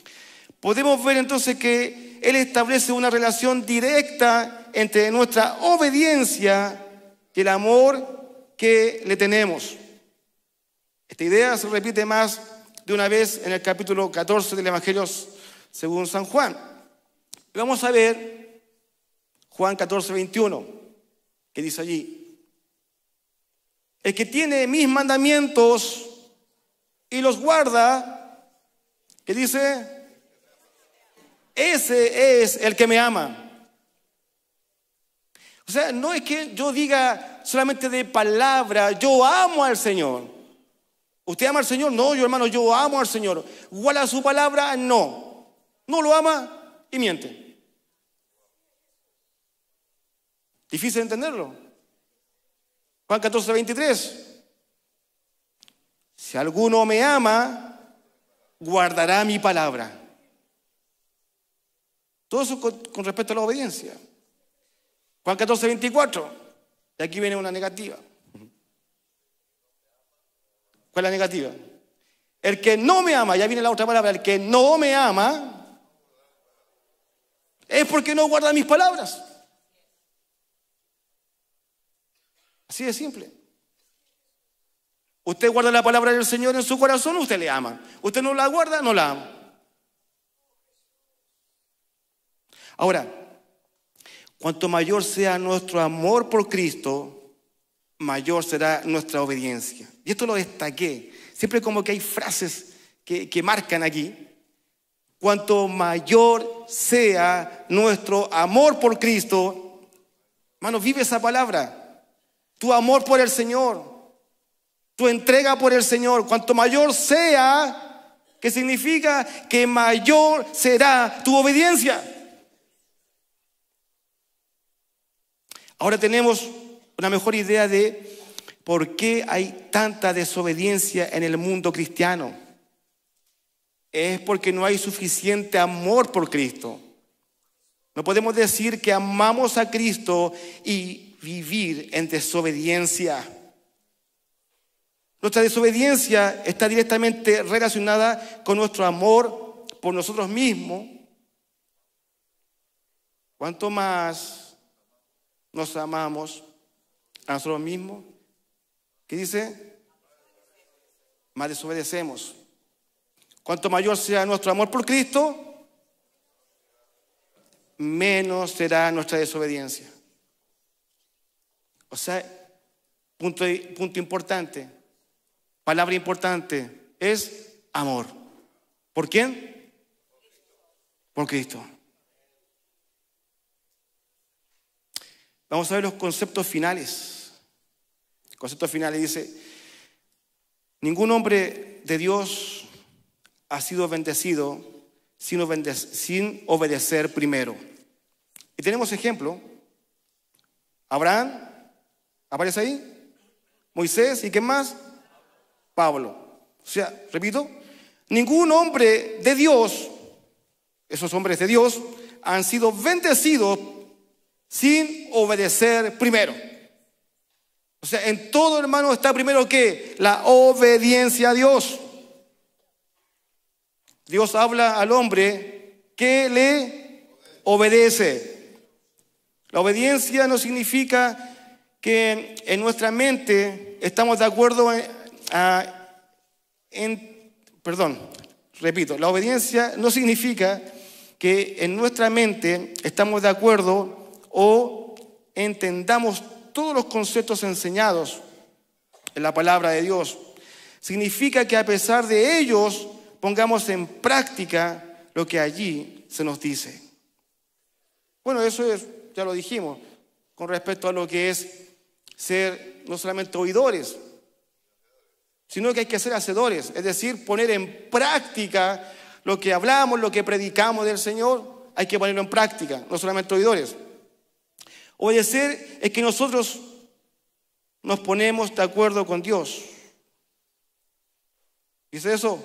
Podemos ver entonces que Él establece una relación directa entre nuestra obediencia y el amor que le tenemos. Esta idea se repite más de una vez en el capítulo 14 del Evangelio según San Juan. Vamos a ver Juan 14, 21, que dice allí, el que tiene mis mandamientos y los guarda, que dice, ese es el que me ama. O sea, no es que yo diga solamente de palabra, yo amo al Señor. ¿Usted ama al Señor? No, yo hermano, yo amo al Señor. ¿Igual a su palabra? No. No lo ama y miente. Difícil de entenderlo. Juan 14, 23. Si alguno me ama, guardará mi palabra. Todo eso con, con, respecto a la obediencia. Juan 14, 24. Y aquí viene una negativa. ¿Cuál es la negativa? El que no me ama, ya viene la otra palabra, el que no me ama, es porque no guarda mis palabras. Sí es simple. Usted guarda la palabra del Señor en su corazón, usted le ama. Usted no la guarda, no la ama. Ahora, cuanto mayor sea nuestro amor por Cristo, mayor será nuestra obediencia. Y esto lo destaqué. Siempre como que hay frases que, que marcan aquí. Cuanto mayor sea nuestro amor por Cristo, hermano, vive esa palabra tu amor por el Señor, tu entrega por el Señor, cuanto mayor sea, que significa que mayor será tu obediencia. Ahora tenemos una mejor idea de por qué hay tanta desobediencia en el mundo cristiano. Es porque no hay suficiente amor por Cristo. No podemos decir que amamos a Cristo y vivir en desobediencia. Nuestra desobediencia está directamente relacionada con nuestro amor por nosotros mismos. Cuanto más nos amamos a nosotros mismos, ¿qué dice? Más desobedecemos. Cuanto mayor sea nuestro amor por Cristo, menos será nuestra desobediencia. O sea, punto, punto importante, palabra importante, es amor. ¿Por quién? Por Cristo. Vamos a ver los conceptos finales. El concepto final dice, ningún hombre de Dios ha sido bendecido sin obedecer primero. Y tenemos ejemplo. Abraham ¿Aparece ahí? Moisés y ¿qué más? Pablo. O sea, repito, ningún hombre de Dios, esos hombres de Dios, han sido bendecidos sin obedecer primero. O sea, en todo hermano está primero que la obediencia a Dios. Dios habla al hombre que le obedece. La obediencia no significa que en nuestra mente estamos de acuerdo eh, en, a, perdón, repito, la obediencia no significa que en nuestra mente estamos de acuerdo o entendamos todos los conceptos enseñados en la palabra de Dios. Significa que a pesar de ellos pongamos en práctica lo que allí se nos dice. Bueno, eso es, ya lo dijimos, con respecto a lo que es ser no solamente oidores, sino que hay que ser hacedores, es decir, poner en práctica lo que hablamos, lo que predicamos del Señor, hay que ponerlo en práctica, no solamente oidores. Obedecer es que nosotros nos ponemos de acuerdo con Dios. ¿Dice eso?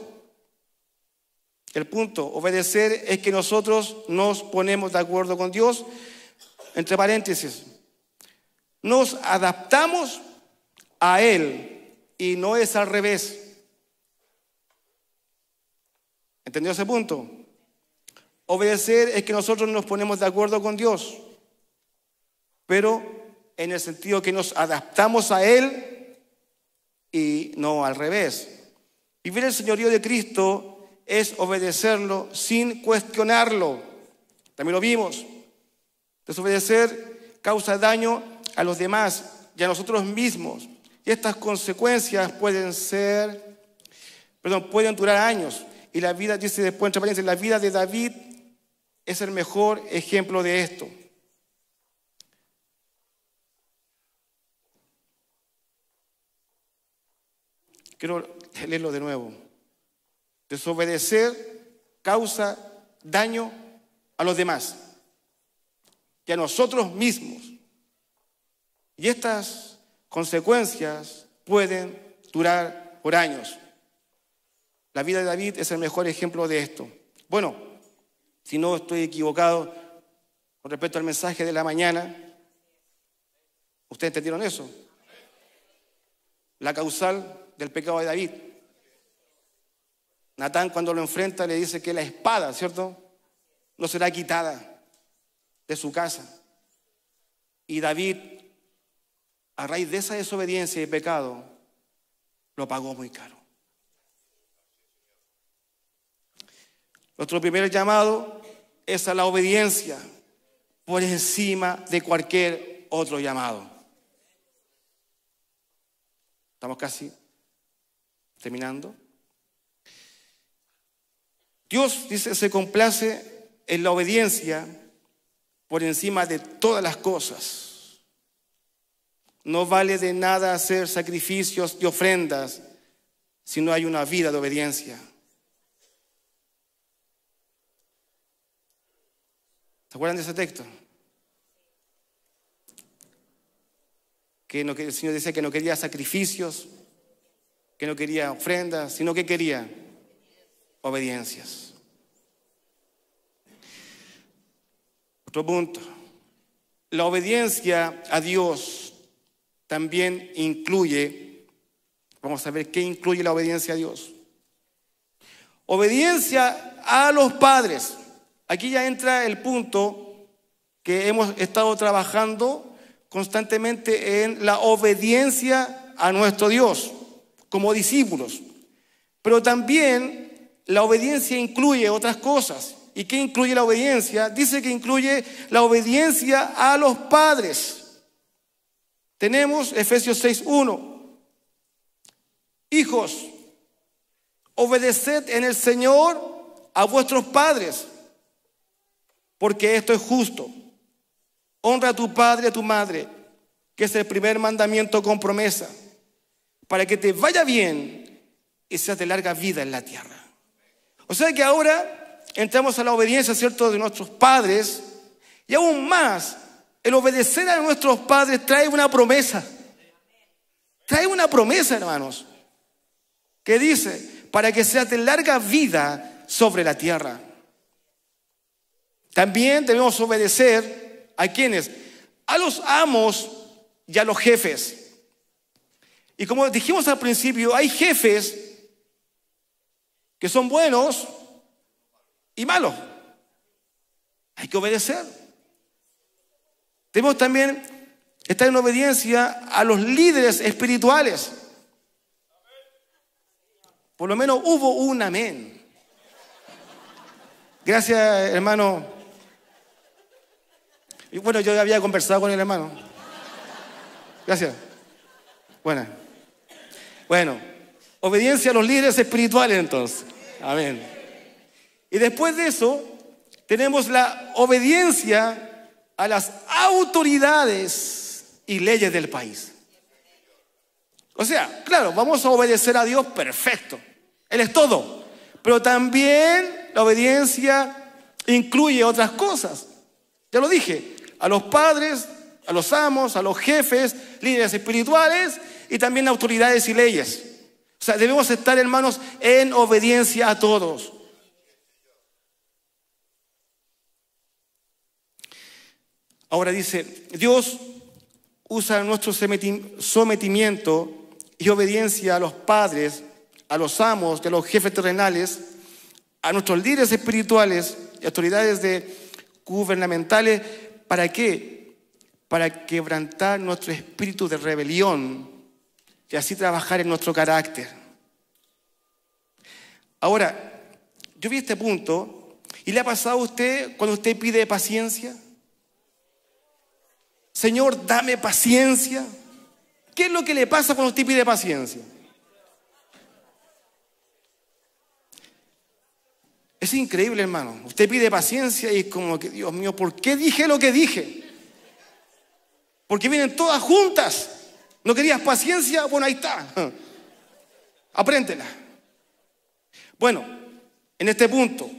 El punto, obedecer es que nosotros nos ponemos de acuerdo con Dios, entre paréntesis, nos adaptamos a Él y no es al revés. ¿Entendió ese punto? Obedecer es que nosotros nos ponemos de acuerdo con Dios, pero en el sentido que nos adaptamos a Él y no al revés. Vivir el señorío de Cristo es obedecerlo sin cuestionarlo. También lo vimos. Desobedecer causa daño a los demás y a nosotros mismos. Y estas consecuencias pueden ser, perdón, pueden durar años. Y la vida, dice después entre la vida de David es el mejor ejemplo de esto. Quiero leerlo de nuevo. Desobedecer causa daño a los demás y a nosotros mismos. Y estas consecuencias pueden durar por años. La vida de David es el mejor ejemplo de esto. Bueno, si no estoy equivocado con respecto al mensaje de la mañana, ¿ustedes entendieron eso? La causal del pecado de David. Natán cuando lo enfrenta le dice que la espada, ¿cierto? No será quitada de su casa. Y David a raíz de esa desobediencia y pecado, lo pagó muy caro. Nuestro primer llamado es a la obediencia por encima de cualquier otro llamado. Estamos casi terminando. Dios dice, se complace en la obediencia por encima de todas las cosas. No vale de nada hacer sacrificios y ofrendas si no hay una vida de obediencia. ¿Se acuerdan de ese texto? Que el Señor decía que no quería sacrificios, que no quería ofrendas, sino que quería obediencias. Otro punto. La obediencia a Dios también incluye, vamos a ver qué incluye la obediencia a Dios. Obediencia a los padres. Aquí ya entra el punto que hemos estado trabajando constantemente en la obediencia a nuestro Dios como discípulos. Pero también la obediencia incluye otras cosas. ¿Y qué incluye la obediencia? Dice que incluye la obediencia a los padres. Tenemos Efesios 6.1. Hijos, obedeced en el Señor a vuestros padres, porque esto es justo. Honra a tu padre y a tu madre, que es el primer mandamiento con promesa, para que te vaya bien y seas de larga vida en la tierra. O sea que ahora entramos a la obediencia, ¿cierto?, de nuestros padres y aún más el obedecer a nuestros padres trae una promesa. Trae una promesa, hermanos, que dice, para que sea de larga vida sobre la tierra. También debemos obedecer a quienes, a los amos y a los jefes. Y como dijimos al principio, hay jefes que son buenos y malos. Hay que obedecer tenemos también estar en obediencia a los líderes espirituales. Por lo menos hubo un amén. Gracias, hermano. Y bueno, yo había conversado con el hermano. Gracias. Bueno, obediencia a los líderes espirituales entonces. Amén. Y después de eso, tenemos la obediencia a las autoridades y leyes del país. O sea, claro, vamos a obedecer a Dios perfecto. Él es todo. Pero también la obediencia incluye otras cosas. Ya lo dije, a los padres, a los amos, a los jefes, líderes espirituales y también autoridades y leyes. O sea, debemos estar, hermanos, en obediencia a todos. Ahora dice, Dios usa nuestro sometimiento y obediencia a los padres, a los amos, a los jefes terrenales, a nuestros líderes espirituales y autoridades gubernamentales, ¿para qué? Para quebrantar nuestro espíritu de rebelión y así trabajar en nuestro carácter. Ahora, yo vi este punto y le ha pasado a usted cuando usted pide paciencia. Señor, dame paciencia. ¿Qué es lo que le pasa cuando usted pide paciencia? Es increíble, hermano. Usted pide paciencia y es como que, Dios mío, ¿por qué dije lo que dije? Porque vienen todas juntas. ¿No querías paciencia? Bueno, ahí está. Apréntela. Bueno, en este punto,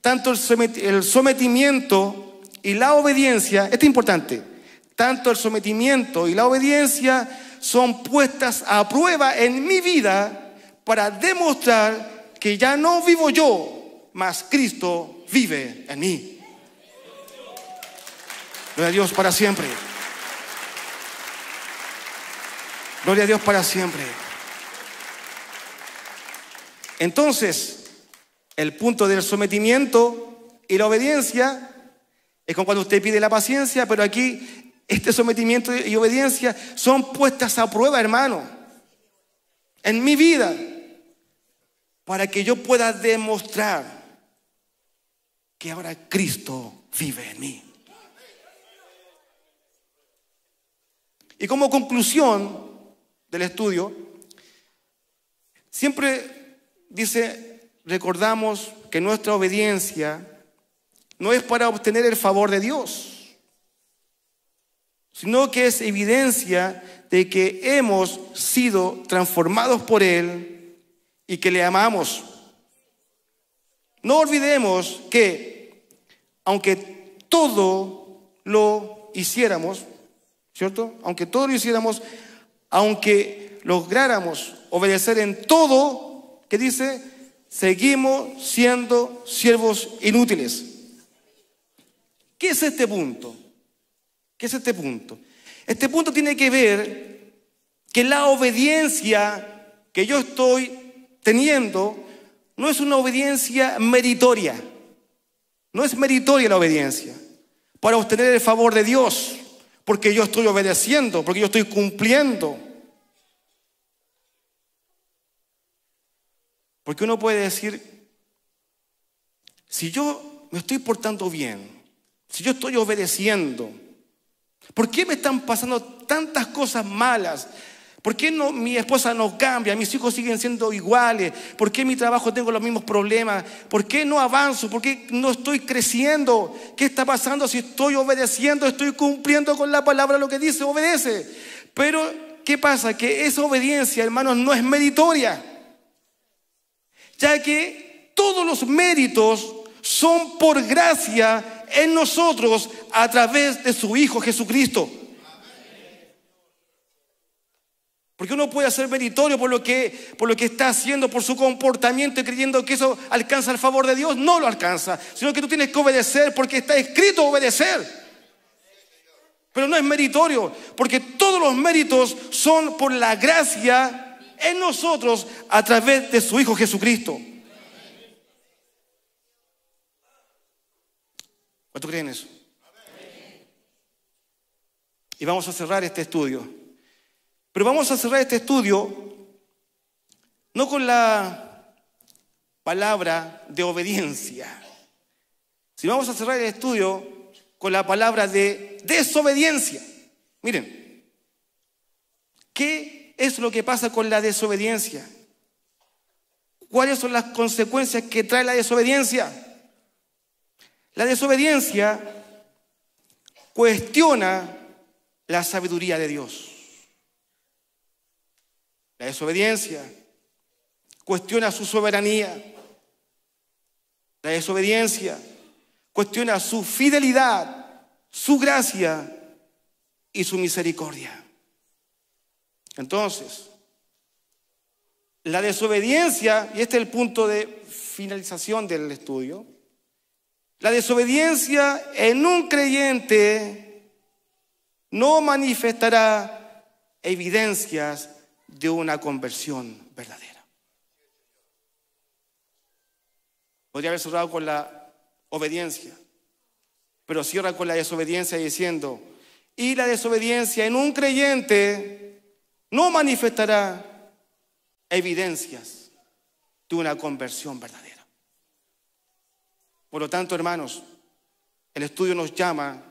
tanto el sometimiento y la obediencia, esto es importante, tanto el sometimiento y la obediencia son puestas a prueba en mi vida para demostrar que ya no vivo yo, mas Cristo vive en mí. Gloria a Dios para siempre. Gloria a Dios para siempre. Entonces, el punto del sometimiento y la obediencia es cuando usted pide la paciencia, pero aquí este sometimiento y obediencia son puestas a prueba, hermano, en mi vida, para que yo pueda demostrar que ahora Cristo vive en mí. Y como conclusión del estudio, siempre dice, recordamos que nuestra obediencia no es para obtener el favor de Dios sino que es evidencia de que hemos sido transformados por Él y que le amamos. No olvidemos que, aunque todo lo hiciéramos, ¿cierto? Aunque todo lo hiciéramos, aunque lográramos obedecer en todo, que dice, seguimos siendo siervos inútiles. ¿Qué es este punto? ¿Qué es este punto? Este punto tiene que ver que la obediencia que yo estoy teniendo no es una obediencia meritoria. No es meritoria la obediencia para obtener el favor de Dios, porque yo estoy obedeciendo, porque yo estoy cumpliendo. Porque uno puede decir, si yo me estoy portando bien, si yo estoy obedeciendo, ¿Por qué me están pasando tantas cosas malas? ¿Por qué no, mi esposa no cambia? ¿Mis hijos siguen siendo iguales? ¿Por qué mi trabajo tengo los mismos problemas? ¿Por qué no avanzo? ¿Por qué no estoy creciendo? ¿Qué está pasando si estoy obedeciendo? ¿Estoy cumpliendo con la palabra lo que dice? Obedece. Pero, ¿qué pasa? Que esa obediencia, hermanos, no es meritoria. Ya que todos los méritos son por gracia en nosotros a través de su Hijo Jesucristo. Porque uno puede ser meritorio por lo, que, por lo que está haciendo, por su comportamiento y creyendo que eso alcanza el favor de Dios. No lo alcanza, sino que tú tienes que obedecer porque está escrito obedecer. Pero no es meritorio, porque todos los méritos son por la gracia en nosotros a través de su Hijo Jesucristo. ¿Cuánto creen eso? Y vamos a cerrar este estudio. Pero vamos a cerrar este estudio no con la palabra de obediencia, sino vamos a cerrar el estudio con la palabra de desobediencia. Miren, ¿qué es lo que pasa con la desobediencia? ¿Cuáles son las consecuencias que trae la desobediencia? La desobediencia cuestiona la sabiduría de Dios. La desobediencia cuestiona su soberanía. La desobediencia cuestiona su fidelidad, su gracia y su misericordia. Entonces, la desobediencia, y este es el punto de finalización del estudio, la desobediencia en un creyente no manifestará evidencias de una conversión verdadera. Podría haber cerrado con la obediencia, pero cierra con la desobediencia diciendo, y la desobediencia en un creyente no manifestará evidencias de una conversión verdadera. Por lo tanto, hermanos, el estudio nos llama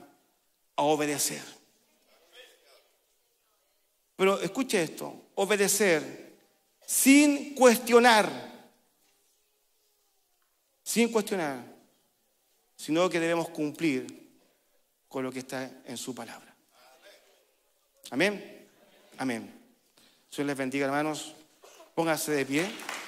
a obedecer. Pero escuche esto, obedecer sin cuestionar, sin cuestionar, sino que debemos cumplir con lo que está en su palabra. Amén. Amén. Señor les bendiga, hermanos. Pónganse de pie.